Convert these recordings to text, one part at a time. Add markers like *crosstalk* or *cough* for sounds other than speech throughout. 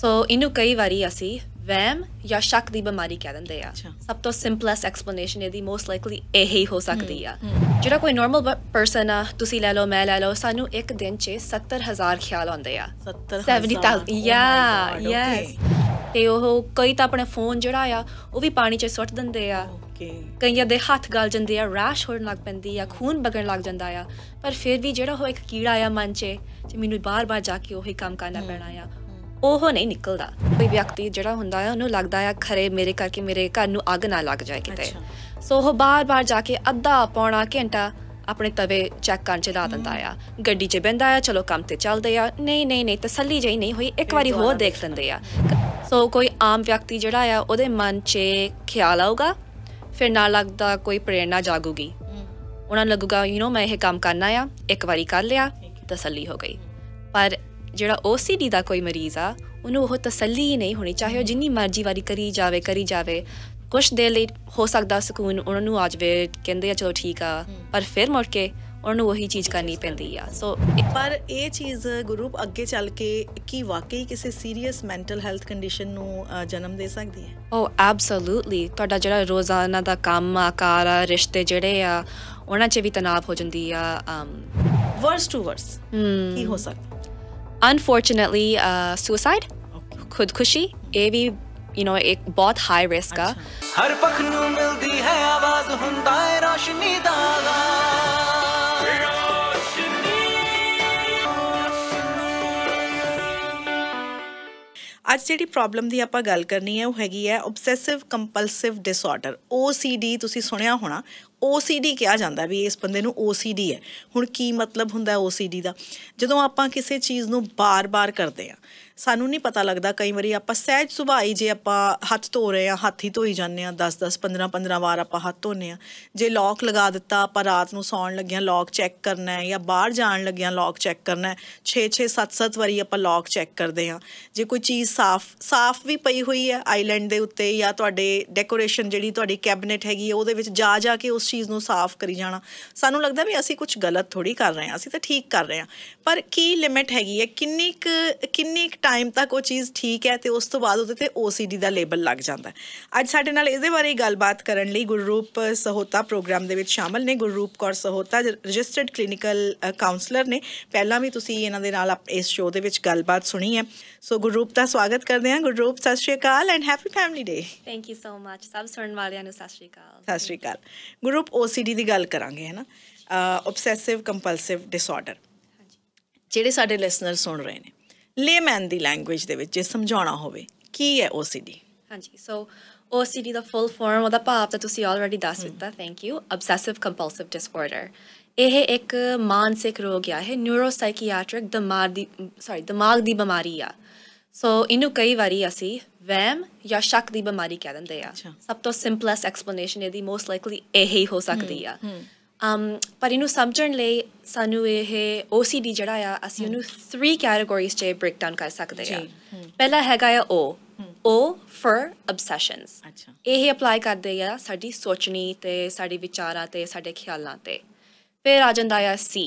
ਸੋ ਇਹਨੂੰ ਕਈ ਵਾਰੀ ਅਸੀਂ ਵਹਿਮ ਜਾਂ ਸ਼ੱਕ ਦੀ ਬਿਮਾਰੀ ਕਹਿ ਦਿੰਦੇ ਆ ਸਭ ਤੋਂ ਸਿੰਪਲੈਸਟ ਐਕਸਪਲੇਨੇਸ਼ਨ ਇਹਦੀ ਮੋਸਟ ਲਾਈਕਲੀ ਇਹ ਹੀ ਹੋ ਸਕਦੀ ਆ ਜਿਹੜਾ ਕੋਈ ਨਾਰਮਲ ਪਰਸਨ ਆ ਤੁਸੀਂ ਲੈ ਲਓ ਮੈਂ ਲੈ ਲਓ ਸਾਨੂੰ ਇੱਕ ਦਿਨ 'ਚ 70000 ਖਿਆਲ ਆਉਂਦੇ ਆ 70000 ਯਾ ਯੈਸ ਤੇ ਉਹ ਕਈ ਤਾਂ ਆਪਣੇ ਫੋਨ ਜਿਹੜਾ ਆ ਉਹ ਵੀ ਪਾਣੀ 'ਚ ਸੁੱਟ ਦਿੰਦੇ ਆ ਕਈਆਂ ਦੇ ਹੱਥ ਗਲ ਜਾਂਦੇ ਆ ਰੈਸ਼ ਹੋਣ ਲੱਗ ਪੈਂਦੀ ਆ ਖੂਨ ਵਗਣ ਲੱਗ ਜਾਂਦਾ ਆ ਪਰ ਫਿਰ ਵੀ ਜਿਹੜਾ ਉਹ ਇੱਕ ਕੀੜਾ ਆ ਮਨ 'ਚ ਜੇ ਮੈਨੂੰ ਬਾਰ-ਬਾਰ ਜਾ ਕੇ ਹੀ ਕੰਮ ਕਰਨਾ ਪੈਣਾ ਆ ਉਹ ਨਹੀਂ ਨਿਕਲਦਾ ਕੋਈ ਵਿਅਕਤੀ ਜਿਹੜਾ ਹੁੰਦਾ ਹੈ ਉਹਨੂੰ ਲੱਗਦਾ ਹੈ ਖਰੇ ਮੇਰੇ ਕਰਕੇ ਮੇਰੇ ਘਰ ਨੂੰ ਅੱਗ ਨਾ ਲੱਗ ਜਾਏ ਕਿਤੇ ਸੋ ਉਹ ਬਾਰ-ਬਾਰ ਜਾ ਕੇ ਅੱਧਾ ਪੌਣਾ ਘੰਟਾ ਆਪਣੇ ਤਵੇ ਚੈੱਕ ਕਰਨ ਚ ਲਾ ਦਿੰਦਾ ਆ ਗੱਡੀ 'ਚ ਬੈੰਦਾ ਆ ਚਲੋ ਕੰਮ ਤੇ ਚੱਲਦੇ ਆ ਨਹੀਂ ਨਹੀਂ ਨਹੀਂ ਤਸੱਲੀ ਜਈ ਨਹੀਂ ਹੋਈ ਇੱਕ ਵਾਰੀ ਹੋਰ ਦੇਖ ਲੈਂਦੇ ਆ ਸੋ ਕੋਈ ਆਮ ਵਿਅਕਤੀ ਜਿਹੜਾ ਆ ਉਹਦੇ ਮਨ 'ਚ ਖਿਆਲ ਆਊਗਾ ਫਿਰ ਨਾ ਲੱਗਦਾ ਕੋਈ ਪ੍ਰੇਰਣਾ ਜਾਗੂਗੀ ਉਹਨਾਂ ਲੱਗੂਗਾ ਯੂ نو ਮੈਂ ਇਹ ਕੰਮ ਕਰਨਾ ਆ ਇੱਕ ਵਾਰੀ ਕਰ ਲਿਆ ਤਸੱਲੀ ਹੋ ਗਈ ਪਰ ਜਿਹੜਾ OCD ਦਾ ਕੋਈ ਮਰੀਜ਼ ਆ ਉਹਨੂੰ ਉਹ ਤਸੱਲੀ ਨਹੀਂ ਹੋਣੀ ਚਾਹੀਏ ਜਿੰਨੀ ਮਰਜ਼ੀ ਵਾਰੀ ਕਰੀ ਜਾਵੇ ਕਰੀ ਜਾਵੇ ਕੁਛ ਦੇ ਲਈ ਹੋ ਸਕਦਾ ਸਕੂਨ ਉਹਨਾਂ ਨੂੰ ਆ ਜਵੇ ਕਹਿੰਦੇ ਆ ਚਲੋ ਠੀਕ ਆ ਪਰ ਫਿਰ ਮੁੜ ਕੇ ਉਹਨਾਂ ਨੂੰ ਉਹੀ ਚੀਜ਼ ਕਰਨੀ ਪੈਂਦੀ ਆ ਸੋ ਪਰ ਇਹ ਚੀਜ਼ ਗਰੁੱਪ ਅੱਗੇ ਚੱਲ ਕੇ ਕੀ ਵਾਕਈ ਕਿਸੇ ਸੀਰੀਅਸ ਮੈਂਟਲ ਹੈਲਥ ਕੰਡੀਸ਼ਨ ਨੂੰ ਜਨਮ ਦੇ ਸਕਦੀ ਹੈ ਓ oh, ਐਬਸੋਲੂਟਲੀ ਤੁਹਾਡਾ ਜਿਹੜਾ ਰੋਜ਼ਾਨਾ ਦਾ ਕੰਮ ਆ ਕਾਰ ਆ ਰਿਸ਼ਤੇ ਜਿਹੜੇ ਆ ਉਹਨਾਂ 'ਚ ਵੀ ਤਣਾਅ ਹੋ ਜਾਂਦੀ ਆ ਵਰਸ ਟੂ ਵਰਸ ਕੀ ਹੋ ਸਕਦਾ ਅਨਫੋਰਚੂਨਟਲੀ ਸੁਸਾਈਡ ਖੁਦਕੁਸ਼ੀ ਇਹ ਵੀ ਯੂ نو ਇੱਕ ਬਹੁਤ ਹਾਈ ਰਿਸਕ ਆ ਹਰ ਪੱਖ ਨੂੰ ਮਿਲਦੀ ਹੈ ਆਵਾਜ਼ ਹੁੰਦਾ ਹੈ ਰੋਸ਼ਨੀ ਦਾ ਅੱਜ ਜਿਹੜੀ ਪ੍ਰੋਬਲਮ ਦੀ ਆਪਾਂ ਗੱਲ ਕਰਨੀ ਹੈ ਉਹ ਹੈਗੀ ਹੈ ਆਬਸੈਸਿਵ ਕੰਪਲਸਿਵ ਡਿਸਆਰਡਰ OCD ਤੁਸੀਂ ਸੁਣਿਆ ਹੋਣਾ OCD ਕਿਹਾ ਜਾਂਦਾ ਵੀ ਇਸ ਬੰਦੇ ਨੂੰ OCD ਹੈ ਹੁਣ ਕੀ ਮਤਲਬ ਹੁੰਦਾ OCD ਦਾ ਜਦੋਂ ਆਪਾਂ ਕਿਸੇ ਚੀਜ਼ ਨੂੰ ਬਾਰ-ਬਾਰ ਕਰਦੇ ਆ ਸਾਨੂੰ ਨਹੀਂ ਪਤਾ ਲੱਗਦਾ ਕਈ ਵਾਰੀ ਆਪਾਂ ਸਹਿਜ ਸੁਭਾਈ ਜੇ ਆਪਾਂ ਹੱਥ ਧੋ ਰਹੇ ਆ ਹੱਥ ਹੀ ਧੋਈ ਜਾਂਦੇ ਆ 10 10 15 15 ਵਾਰ ਆਪਾਂ ਹੱਥ ਧੋਨੇ ਆ ਜੇ ਲੌਕ ਲਗਾ ਦਿੱਤਾ ਆਪਾਂ ਰਾਤ ਨੂੰ ਸੌਣ ਲੱਗਿਆਂ ਲੌਕ ਚੈੱਕ ਕਰਨਾ ਹੈ ਜਾਂ ਬਾਹਰ ਜਾਣ ਲੱਗਿਆਂ ਲੌਕ ਚੈੱਕ ਕਰਨਾ ਹੈ 6 6 7 7 ਵਾਰੀ ਆਪਾਂ ਲੌਕ ਚੈੱਕ ਕਰਦੇ ਆ ਜੇ ਕੋਈ ਚੀਜ਼ ਸਾਫ਼ ਸਾਫ਼ ਵੀ ਪਈ ਹੋਈ ਹੈ ਆਈਲੈਂਡ ਦੇ ਉੱਤੇ ਜਾਂ ਤੁਹਾਡੇ ਡੈਕੋਰੇਸ਼ਨ ਜਿਹੜੀ ਤੁਹਾਡੀ ਕੈਬਨਿਟ ਹੈਗੀ ਉਹਦੇ ਵਿੱਚ ਜਾ ਜਾ ਕੇ ਉਸ ਚੀਜ਼ ਨੂੰ ਸਾਫ਼ ਕਰੀ ਜਾਣਾ ਸਾਨੂੰ ਲੱਗਦਾ ਵੀ ਅਸੀਂ ਕੁਝ ਗਲਤ ਥੋੜੀ ਕਰ ਰਹੇ ਆ ਅਸੀਂ ਤਾਂ ਠੀਕ ਕਰ ਰਹੇ ਆ ਪਰ ਕੀ ਲਿਮਿਟ ਹੈਗੀ ਹੈ ਕਿੰਨੀ ਕਿੰਨੀ ਟਾਈਮ ਤੱਕ ਉਹ ਚੀਜ਼ ਠੀਕ ਹੈ ਤੇ ਉਸ ਤੋਂ ਬਾਅਦ ਉਹਦੇ ਤੇ OCD ਦਾ ਲੇਬਲ ਲੱਗ ਜਾਂਦਾ ਅੱਜ ਸਾਡੇ ਨਾਲ ਇਹਦੇ ਬਾਰੇ ਗੱਲਬਾਤ ਕਰਨ ਲਈ ਗੁਰਰੂਪ ਸਹੋਤਾ ਪ੍ਰੋਗਰਾਮ ਦੇ ਵਿੱਚ ਸ਼ਾਮਲ ਨੇ Gurroop Kaur Sahota registered clinical counsellor ਨੇ ਪਹਿਲਾਂ ਵੀ ਤੁਸੀਂ ਇਹਨਾਂ ਦੇ ਨਾਲ ਇਸ ਸ਼ੋਅ ਦੇ ਵਿੱਚ ਗੱਲਬਾਤ ਸੁਣੀ ਹੈ ਸੋ ਗੁਰਰੂਪ ਦਾ ਸਵਾਗਤ ਕਰਦੇ ਹਾਂ ਗੁਰਰੂਪ ਸਤਿ ਸ਼੍ਰੀ ਅਕਾਲ and happy family day thank you so much ਸਭ ਸੁਣਨ ਵਾਲਿਆਂ ਨੂੰ ਸਤਿ ਸ਼੍ਰੀ ਅਕਾਲ ਸਤਿ ਸ਼੍ਰੀ ਅਕਾਲ ਗੁਰਰੂਪ OCD ਦੀ ਗੱਲ ਕਰਾਂਗੇ ਹੈ ਨਾ ਆਬਸੈਸਿਵ ਕੰਪਲਸਿਵ ਡਿਸਆਰਡਰ ਜਿਹੜੇ ਸਾਡੇ ਲਿਸਨਰ ਸੁਣ ਰਹੇ ਨੇ ਲੇਮੈਨ ਦੀ ਲੈਂਗੁਏਜ ਦੇ ਵਿੱਚ ਜੇ ਸਮਝਾਉਣਾ ਹੋਵੇ ਕੀ ਹੈ OCD ਹਾਂਜੀ ਸੋ OCD ਦਾ ਫੁੱਲ ਫਾਰਮ ਉਹਦਾ ਭਾਵ ਤਾਂ ਤੁਸੀਂ ਆਲਰੇਡੀ ਦੱਸ ਦਿੱਤਾ thank you obsessive compulsive disorder ਇਹ ਇੱਕ ਮਾਨਸਿਕ ਰੋਗ ਆ ਹੈ ਨਿਊਰੋਸਾਈਕੀਆਟ੍ਰਿਕ ਦਿਮਾਗ ਦੀ ਸੌਰੀ ਦਿਮਾਗ ਦੀ ਬਿਮਾਰੀ ਆ ਸੋ ਇਹਨੂੰ ਕਈ ਵਾਰੀ ਅਸੀਂ ਵਹਿਮ ਜਾਂ ਸ਼ੱਕ ਦੀ ਬਿਮਾਰੀ ਕਹਿੰਦੇ ਆ ਸਭ ਤੋਂ ਸਿੰਪਲੈਸਟ ਐਕਸਪਲੇਨੇਸ਼ਨ ਇਹਦੀ ਮੋਸਟ ਲਾਈਕਲੀ ਇਹ ਹੀ ਹੋ ਸਕਦੀ ਆ ਅਮ um, ਪਰ ਇਹਨੂੰ ਸਮਝਣ ਲਈ ਸਾਨੂੰ ਇਹ OCD ਜਿਹੜਾ ਆ ਅਸੀਂ ਇਹਨੂੰ 3 ਕੈਟਾਗਰੀਜ਼ 'ਚ ਬ੍ਰੇਕ ਡਾਊਨ ਕਰ ਸਕਦੇ ਆ ਪਹਿਲਾ ਹੈਗਾ ਆ O O for obsessions ਅੱਛਾ ਇਹ ਅਪਲਾਈ ਕਰਦੇ ਆ ਸਾਡੀ ਸੋਚਣੀ ਤੇ ਸਾਡੇ ਵਿਚਾਰਾਂ ਤੇ ਸਾਡੇ ਖਿਆਲਾਂ ਤੇ ਫਿਰ ਆ ਜਾਂਦਾ ਆ C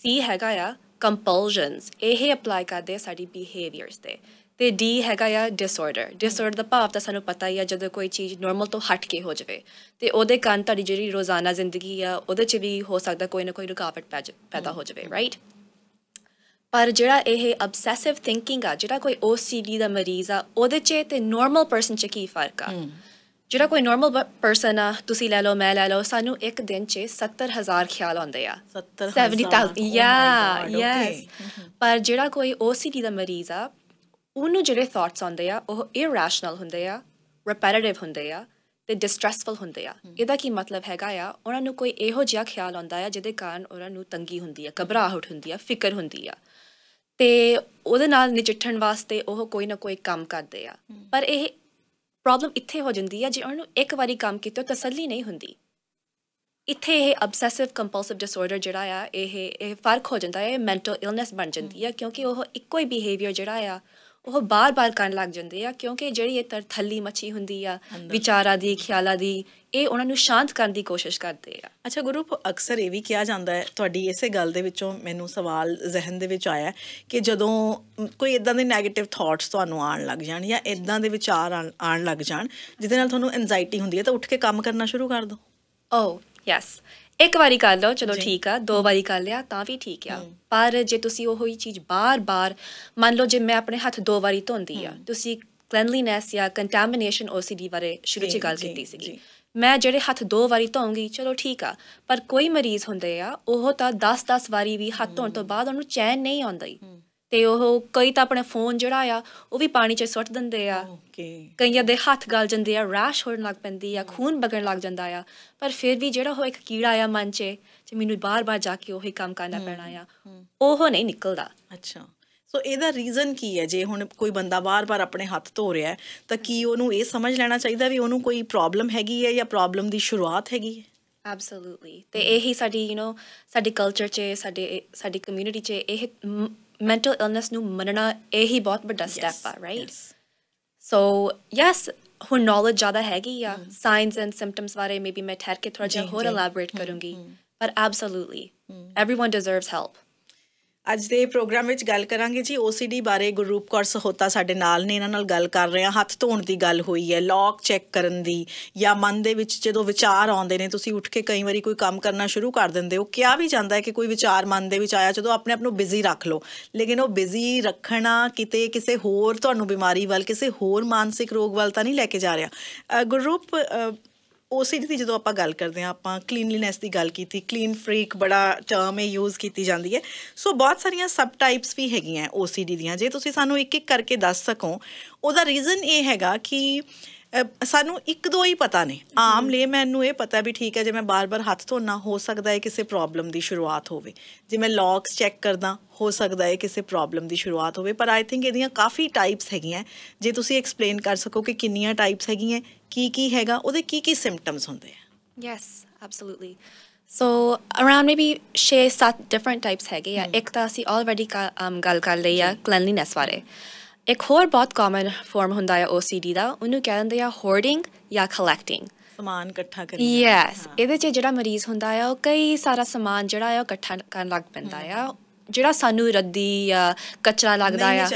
C ਹੈਗਾ ਆ compulsions ਇਹ ਅਪਲਾਈ ਕਰਦੇ ਸਾਡੀ ਬਿਹੇਵੀਅਰਸ ਤੇ ਤੇ D ਹੈਗਾ ਆ ਡਿਸਆਰਡਰ ਡਿਸਆਰਡਰ ਦਾ ਭਾਵ ਤਾਂ ਸਾਨੂੰ ਪਤਾ ਹੀ ਆ ਜਦੋਂ ਕੋਈ ਚੀਜ਼ ਨਾਰਮਲ ਤੋਂ ਹਟ ਕੇ ਹੋ ਜਾਵੇ ਤੇ ਉਹਦੇ ਕਾਰਨ ਤੁਹਾਡੀ ਜਿਹੜੀ ਰੋਜ਼ਾਨਾ ਜ਼ਿੰਦਗੀ ਆ ਉਹਦੇ 'ਚ ਵੀ ਹੋ ਸਕਦਾ ਕੋਈ ਨਾ ਕੋਈ ਰੁਕਾਵਟ ਪੈਦਾ ਹੋ ਜਾਵੇ ਰਾਈਟ ਪਰ ਜਿਹੜਾ ਇਹ ਅਬਸੈਸਿਵ ਥਿੰਕਿੰਗ ਆ ਜਿਹੜਾ ਕੋਈ OCD ਦਾ ਮਰੀਜ਼ ਆ ਉਹਦੇ 'ਚ ਤੇ ਨਾਰਮਲ ਪਰਸਨ 'ਚ ਕੀ ਫਰਕ ਆ ਜਿਹੜਾ ਕੋਈ ਨਾਰਮਲ ਪਰਸਨ ਆ ਤੁਸੀਂ ਲੈ ਲਓ ਮੈਂ ਲੈ ਲਓ ਸਾਨੂੰ ਇੱਕ ਦਿਨ 'ਚ 70000 ਖਿਆਲ ਆਉਂਦੇ ਆ 70000 ਯਾ ਯੈਸ ਪਰ ਜਿਹੜਾ ਕੋਈ OCD ਦਾ ਮਰੀਜ਼ ਆ ਉਹਨੂੰ ਜਿਹੜੇ ਥਾਟਸ ਆਉਂਦੇ ਆ ਉਹ ਇਰੈਸ਼ਨਲ ਹੁੰਦੇ ਆ ਰਿਪੈਟਿਟਿਵ ਹੁੰਦੇ ਆ ਤੇ ਡਿਸਟ੍ਰੈਸਫੁਲ ਹੁੰਦੇ ਆ ਇਹਦਾ ਕੀ ਮਤਲਬ ਹੈਗਾ ਆ ਉਹਨਾਂ ਨੂੰ ਕੋਈ ਇਹੋ ਜਿਹਾ ਖਿਆਲ ਆਉਂਦਾ ਆ ਜਿਹਦੇ ਕਾਰਨ ਉਹਨਾਂ ਨੂੰ ਤੰਗੀ ਹੁੰਦੀ ਆ ਘਬਰਾਹਟ ਹੁੰਦੀ ਆ ਫਿਕਰ ਹੁੰਦੀ ਆ ਤੇ ਉਹਦੇ ਨਾਲ ਨਜਿੱਠਣ ਵਾਸਤੇ ਉਹ ਕੋਈ ਨਾ ਕੋਈ ਕੰਮ ਕਰਦੇ ਆ ਪਰ ਇਹ ਪ੍ਰੋਬਲਮ ਇੱਥੇ ਹੋ ਜਾਂਦੀ ਹੈ ਜੇ ਉਹਨੂੰ ਇੱਕ ਵਾਰੀ ਕੰਮ ਕੀਤਾ ਤਸੱਲੀ ਨਹੀਂ ਹੁੰਦੀ ਇੱਥੇ ਇਹ ਅਬਸੈਸਿਵ ਕੰਪਲਸਿਵ ਡਿਸਆਰਡਰ ਜਿਹੜਾ ਆ ਇਹ ਇਹ ਫਰਕ ਹੋ ਜਾਂਦਾ ਹੈ ਮੈਂਟਲ ਇਲਨੈਸ ਬਣ ਜਾਂਦੀ ਹੈ ਕਿਉਂਕਿ ਉਹ ਇੱਕੋ ਹੀ ਬਿਹੇਵੀਅਰ ਜਿਹੜਾ ਆ ਉਹ ਬਾਰ-ਬਾਰ ਕਰਨ ਲੱਗ ਜਾਂਦੇ ਆ ਕਿਉਂਕਿ ਜਿਹੜੀ ਇਹ ਤਰਥੱਲੀ ਮੱਛੀ ਹੁੰਦੀ ਆ ਵਿਚਾਰਾਂ ਦੀ ਖਿਆਲਾਂ ਦੀ ਇਹ ਉਹਨਾਂ ਨੂੰ ਸ਼ਾਂਤ ਕਰਨ ਦੀ ਕੋਸ਼ਿਸ਼ ਕਰਦੇ ਆ ਅੱਛਾ ਗੁਰੂ ਅਕਸਰ ਇਹ ਵੀ ਕਿਹਾ ਜਾਂਦਾ ਹੈ ਤੁਹਾਡੀ ਇਸੇ ਗੱਲ ਦੇ ਵਿੱਚੋਂ ਮੈਨੂੰ ਸਵਾਲ ਜ਼ਿਹਨ ਦੇ ਵਿੱਚ ਆਇਆ ਕਿ ਜਦੋਂ ਕੋਈ ਇਦਾਂ ਦੇ 네ਗੇਟਿਵ ਥਾਟਸ ਤੁਹਾਨੂੰ ਆਉਣ ਲੱਗ ਜਾਣ ਜਾਂ ਇਦਾਂ ਦੇ ਵਿਚਾਰ ਆਉਣ ਲੱਗ ਜਾਣ ਜਿਹਦੇ ਨਾਲ ਤੁਹਾਨੂੰ ਐਂਜ਼ਾਇਟੀ ਹੁੰਦੀ ਹੈ ਤਾਂ ਉੱਠ ਕੇ ਕੰਮ ਕਰਨਾ ਸ਼ੁਰੂ ਕਰ ਦਿਓ ਓ oh, ਯੈਸ ਇੱਕ ਵਾਰੀ ਕਰ ਲਓ ਚਲੋ ਠੀਕ ਆ ਦੋ ਵਾਰੀ ਕਰ ਲਿਆ ਤਾਂ ਵੀ ਠੀਕ ਆ ਪਰ ਜੇ ਤੁਸੀਂ ਉਹ ਹੀ ਚੀਜ਼ ਬਾਰ-ਬਾਰ ਮੰਨ ਲਓ ਜੇ ਮੈਂ ਆਪਣੇ ਹੱਥ ਦੋ ਵਾਰੀ ਧੋਂਦੀ ਆ ਤੁਸੀਂ ਕਲੈਨਲੀਨੈਸ ਜਾਂ ਕੰਟਾਮਿਨੇਸ਼ਨ OCD ਬਾਰੇ ਸ਼ੁਰੂ ਚ ਗੱਲ ਕੀਤੀ ਸੀਗੀ ਮੈਂ ਜਿਹੜੇ ਹੱਥ ਦੋ ਵਾਰੀ ਧੋਉਂਗੀ ਚਲੋ ਠੀਕ ਆ ਪਰ ਕੋਈ ਮਰੀਜ਼ ਹੁੰਦੇ ਆ ਉਹ ਤਾਂ 10-10 ਵਾਰੀ ਵੀ ਹੱਥ ਧੋਣ ਤੋਂ ਬਾਅਦ ਉਹਨੂੰ ਚੈਨ ਨਹੀਂ ਆਉਂਦੀ ਤੇ ਉਹ ਕਈ ਤਾਂ ਆਪਣੇ ਫੋਨ ਜਿਹੜਾ ਆ ਉਹ ਵੀ ਪਾਣੀ 'ਚ ਸੁੱਟ ਦਿੰਦੇ ਆ ਓਕੇ ਕਈਆਂ ਦੇ ਹੱਥ ਗਲ ਜਾਂਦੇ ਆ ਰੈਸ਼ ਹੋਣ ਲੱਗ ਪੈਂਦੀ ਆ ਖੂਨ ਵਗਣ ਲੱਗ ਜਾਂਦਾ ਆ ਪਰ ਫਿਰ ਵੀ ਜਿਹੜਾ ਉਹ ਇੱਕ ਕੀੜਾ ਆ ਮਨ 'ਚ ਤੇ ਮੈਨੂੰ ਬਾਰ-ਬਾਰ ਜਾ ਕੇ ਉਹੀ ਕੰਮ ਕਰਨਾ ਪੈਣਾ ਆ ਉਹ ਨਹੀਂ ਨਿਕਲਦਾ ਅੱਛਾ ਸੋ ਇਹਦਾ ਰੀਜ਼ਨ ਕੀ ਹੈ ਜੇ ਹੁਣ ਕੋਈ ਬੰਦਾ ਬਾਰ-ਬਾਰ ਆਪਣੇ ਹੱਥ ਧੋ ਰਿਹਾ ਤਾਂ ਕੀ ਉਹਨੂੰ ਇਹ ਸਮਝ ਲੈਣਾ ਚਾਹੀਦਾ ਵੀ ਉਹਨੂੰ ਕੋਈ ਪ੍ਰੋਬਲਮ ਹੈਗੀ ਹੈ ਜਾਂ ਪ੍ਰੋਬਲਮ ਦੀ ਸ਼ੁਰੂਆਤ ਹੈਗੀ ਹੈ ਐਬਸੋਲੂਟਲੀ ਤੇ ਇਹ ਹੀ ਸਾਡੀ ਯੂ نو ਸਾਡੀ ਕਲਚਰ 'ਚ ਸਾਡੇ ਸਾਡੀ ਕਮਿਊਨਿਟੀ 'ਚ ਇਹ mental illness nu manana eh bot bahut pa, right so yes who knowledge jada hai ya hmm. signs and symptoms bare maybe main thehr ke thoda elaborate hmm, karungi hmm. but absolutely everyone deserves help ਅੱਜ ਦੇ programme ਵਿੱਚ ਗੱਲ ਕਰਾਂਗੇ ਜੀ OCD ਬਾਰੇ ਗੁਰੂਪ ਕੌਰ ਸਹੋਤਾ ਸਾਡੇ ਨਾਲ ਨੇ ਇਹਨਾਂ ਨਾਲ ਗੱਲ ਕਰ ਰਹੇ ਹਾਂ ਹੱਥ ਧੋਣ ਦੀ ਗੱਲ ਹੋਈ ਹੈ ਲੌਕ ਚੈੱਕ ਕਰਨ ਦੀ ਜਾਂ ਮਨ ਦੇ ਵਿੱਚ ਜਦੋਂ ਵਿਚਾਰ ਆਉਂਦੇ ਨੇ ਤੁਸੀਂ ਉੱਠ ਕੇ ਕਈ ਵਾਰੀ ਕੋਈ ਕੰਮ ਕਰਨਾ ਸ਼ੁਰੂ ਕਰ ਦਿੰਦੇ ਹੋ ਕਿਹਾ ਵੀ ਜਾਂਦਾ ਹੈ ਕਿ ਕੋਈ ਵਿਚਾਰ ਮਨ ਦੇ ਵਿੱਚ ਆਇਆ ਜਦੋਂ ਆਪਣੇ ਆਪ ਨੂੰ ਬਿਜ਼ੀ ਰੱਖ ਲਓ ਲੇਕਿਨ ਉਹ ਬਿਜ਼ੀ ਰੱਖਣਾ ਕਿਤੇ ਕਿਸੇ ਹੋਰ ਤੁਹਾਨੂੰ ਬਿਮਾਰੀ ਵੱਲ ਕਿਸੇ ਹੋਰ ਮਾਨਸਿਕ ਰੋਗ ਵੱਲ ਤਾਂ ਨਹੀਂ ਲੈ ਕੇ ਜਾ ਰਿਹਾ ਗੁਰੂਪ ਉਸੇ ਦੀ ਜਦੋਂ ਆਪਾਂ ਗੱਲ ਕਰਦੇ ਆ ਆਪਾਂ ਕਲੀਨਲੀਨੈਸ ਦੀ ਗੱਲ ਕੀਤੀ ਕਲੀਨ ਫ੍ਰੀਕ ਬੜਾ ਟਰਮ ਹੈ ਯੂਜ਼ ਕੀਤੀ ਜਾਂਦੀ ਹੈ ਸੋ ਬਹੁਤ ਸਾਰੀਆਂ ਸਬ ਟਾਈਪਸ ਵੀ ਹੈਗੀਆਂ OCD ਦੀਆਂ ਜੇ ਤੁਸੀਂ ਸਾਨੂੰ ਇੱਕ ਇੱਕ ਕਰਕੇ ਦੱਸ ਸਕੋ ਉਹਦਾ ਰੀਜ਼ਨ ਇਹ ਹੈਗਾ ਕਿ ਸਾਨੂੰ ਇੱਕ ਦੋ ਹੀ ਪਤਾ ਨੇ ਆਮ ਲੇ ਮੈਨੂੰ ਇਹ ਪਤਾ ਵੀ ਠੀਕ ਹੈ ਜੇ ਮੈਂ ਬਾਰ-ਬਾਰ ਹੱਥ ਧੋਣਾ ਹੋ ਸਕਦਾ ਹੈ ਕਿਸੇ ਪ੍ਰੋਬਲਮ ਦੀ ਸ਼ੁਰੂਆਤ ਹੋਵੇ ਜੇ ਮੈਂ ਲੌਗਸ ਚੈੱਕ ਕਰਦਾ ਹੋ ਸਕਦਾ ਹੈ ਕਿਸੇ ਪ੍ਰੋਬਲਮ ਦੀ ਸ਼ੁਰੂਆਤ ਹੋਵੇ ਪਰ ਆਈ ਥਿੰਕ ਇਹਦੀਆਂ ਕਾਫੀ ਟਾਈਪਸ ਹੈਗੀਆਂ ਜੇ ਤੁਸੀਂ ਐਕਸਪਲੇਨ ਕਰ ਸਕੋ ਕਿ ਕਿੰਨੀਆਂ ਟਾਈਪਸ ਹੈਗੀਆਂ ਕੀ ਕੀ ਹੈਗਾ ਉਹਦੇ ਕੀ ਕੀ ਸਿੰਪਟਮਸ ਹੁੰਦੇ ਆ yes absolutely So around maybe 6-7 different types ਹੈਗੇ ਆ ਇੱਕ ਤਾਂ ਅਸੀਂ ਆਲਰੇਡੀ ਗੱਲ ਕਰ ਲਈ ਆ ਕਲੈਨਲੀਨੈਸ ਬਾਰੇ ਇੱਕ ਹੋਰ ਬਹੁਤ ਕਾਮਨ ਫਾਰਮ ਹੁੰਦਾ ਹੈ OCD ਦਾ ਉਹਨੂੰ ਕਹਿੰਦੇ ਆ ਹੋਰਡਿੰਗ ਜਾਂ ਕਲੈਕਟਿੰਗ ਸਮਾਨ ਇਕੱਠਾ ਕਰਨਾ ਯੈਸ ਇਹਦੇ 'ਚ ਜਿਹੜਾ ਮਰੀਜ਼ ਹੁੰਦਾ ਆ ਉਹ ਕਈ ਸਾਰਾ ਸਮਾਨ ਜਿਹੜਾ ਆ ਉਹ ਇਕੱਠਾ ਕਰਨ ਲੱਗ ਪੈਂਦਾ ਆ ਜਿਹੜਾ ਸਾਨੂੰ ਰੱਦੀ ਜਾਂ ਕਚਰਾ ਲੱਗਦਾ ਆ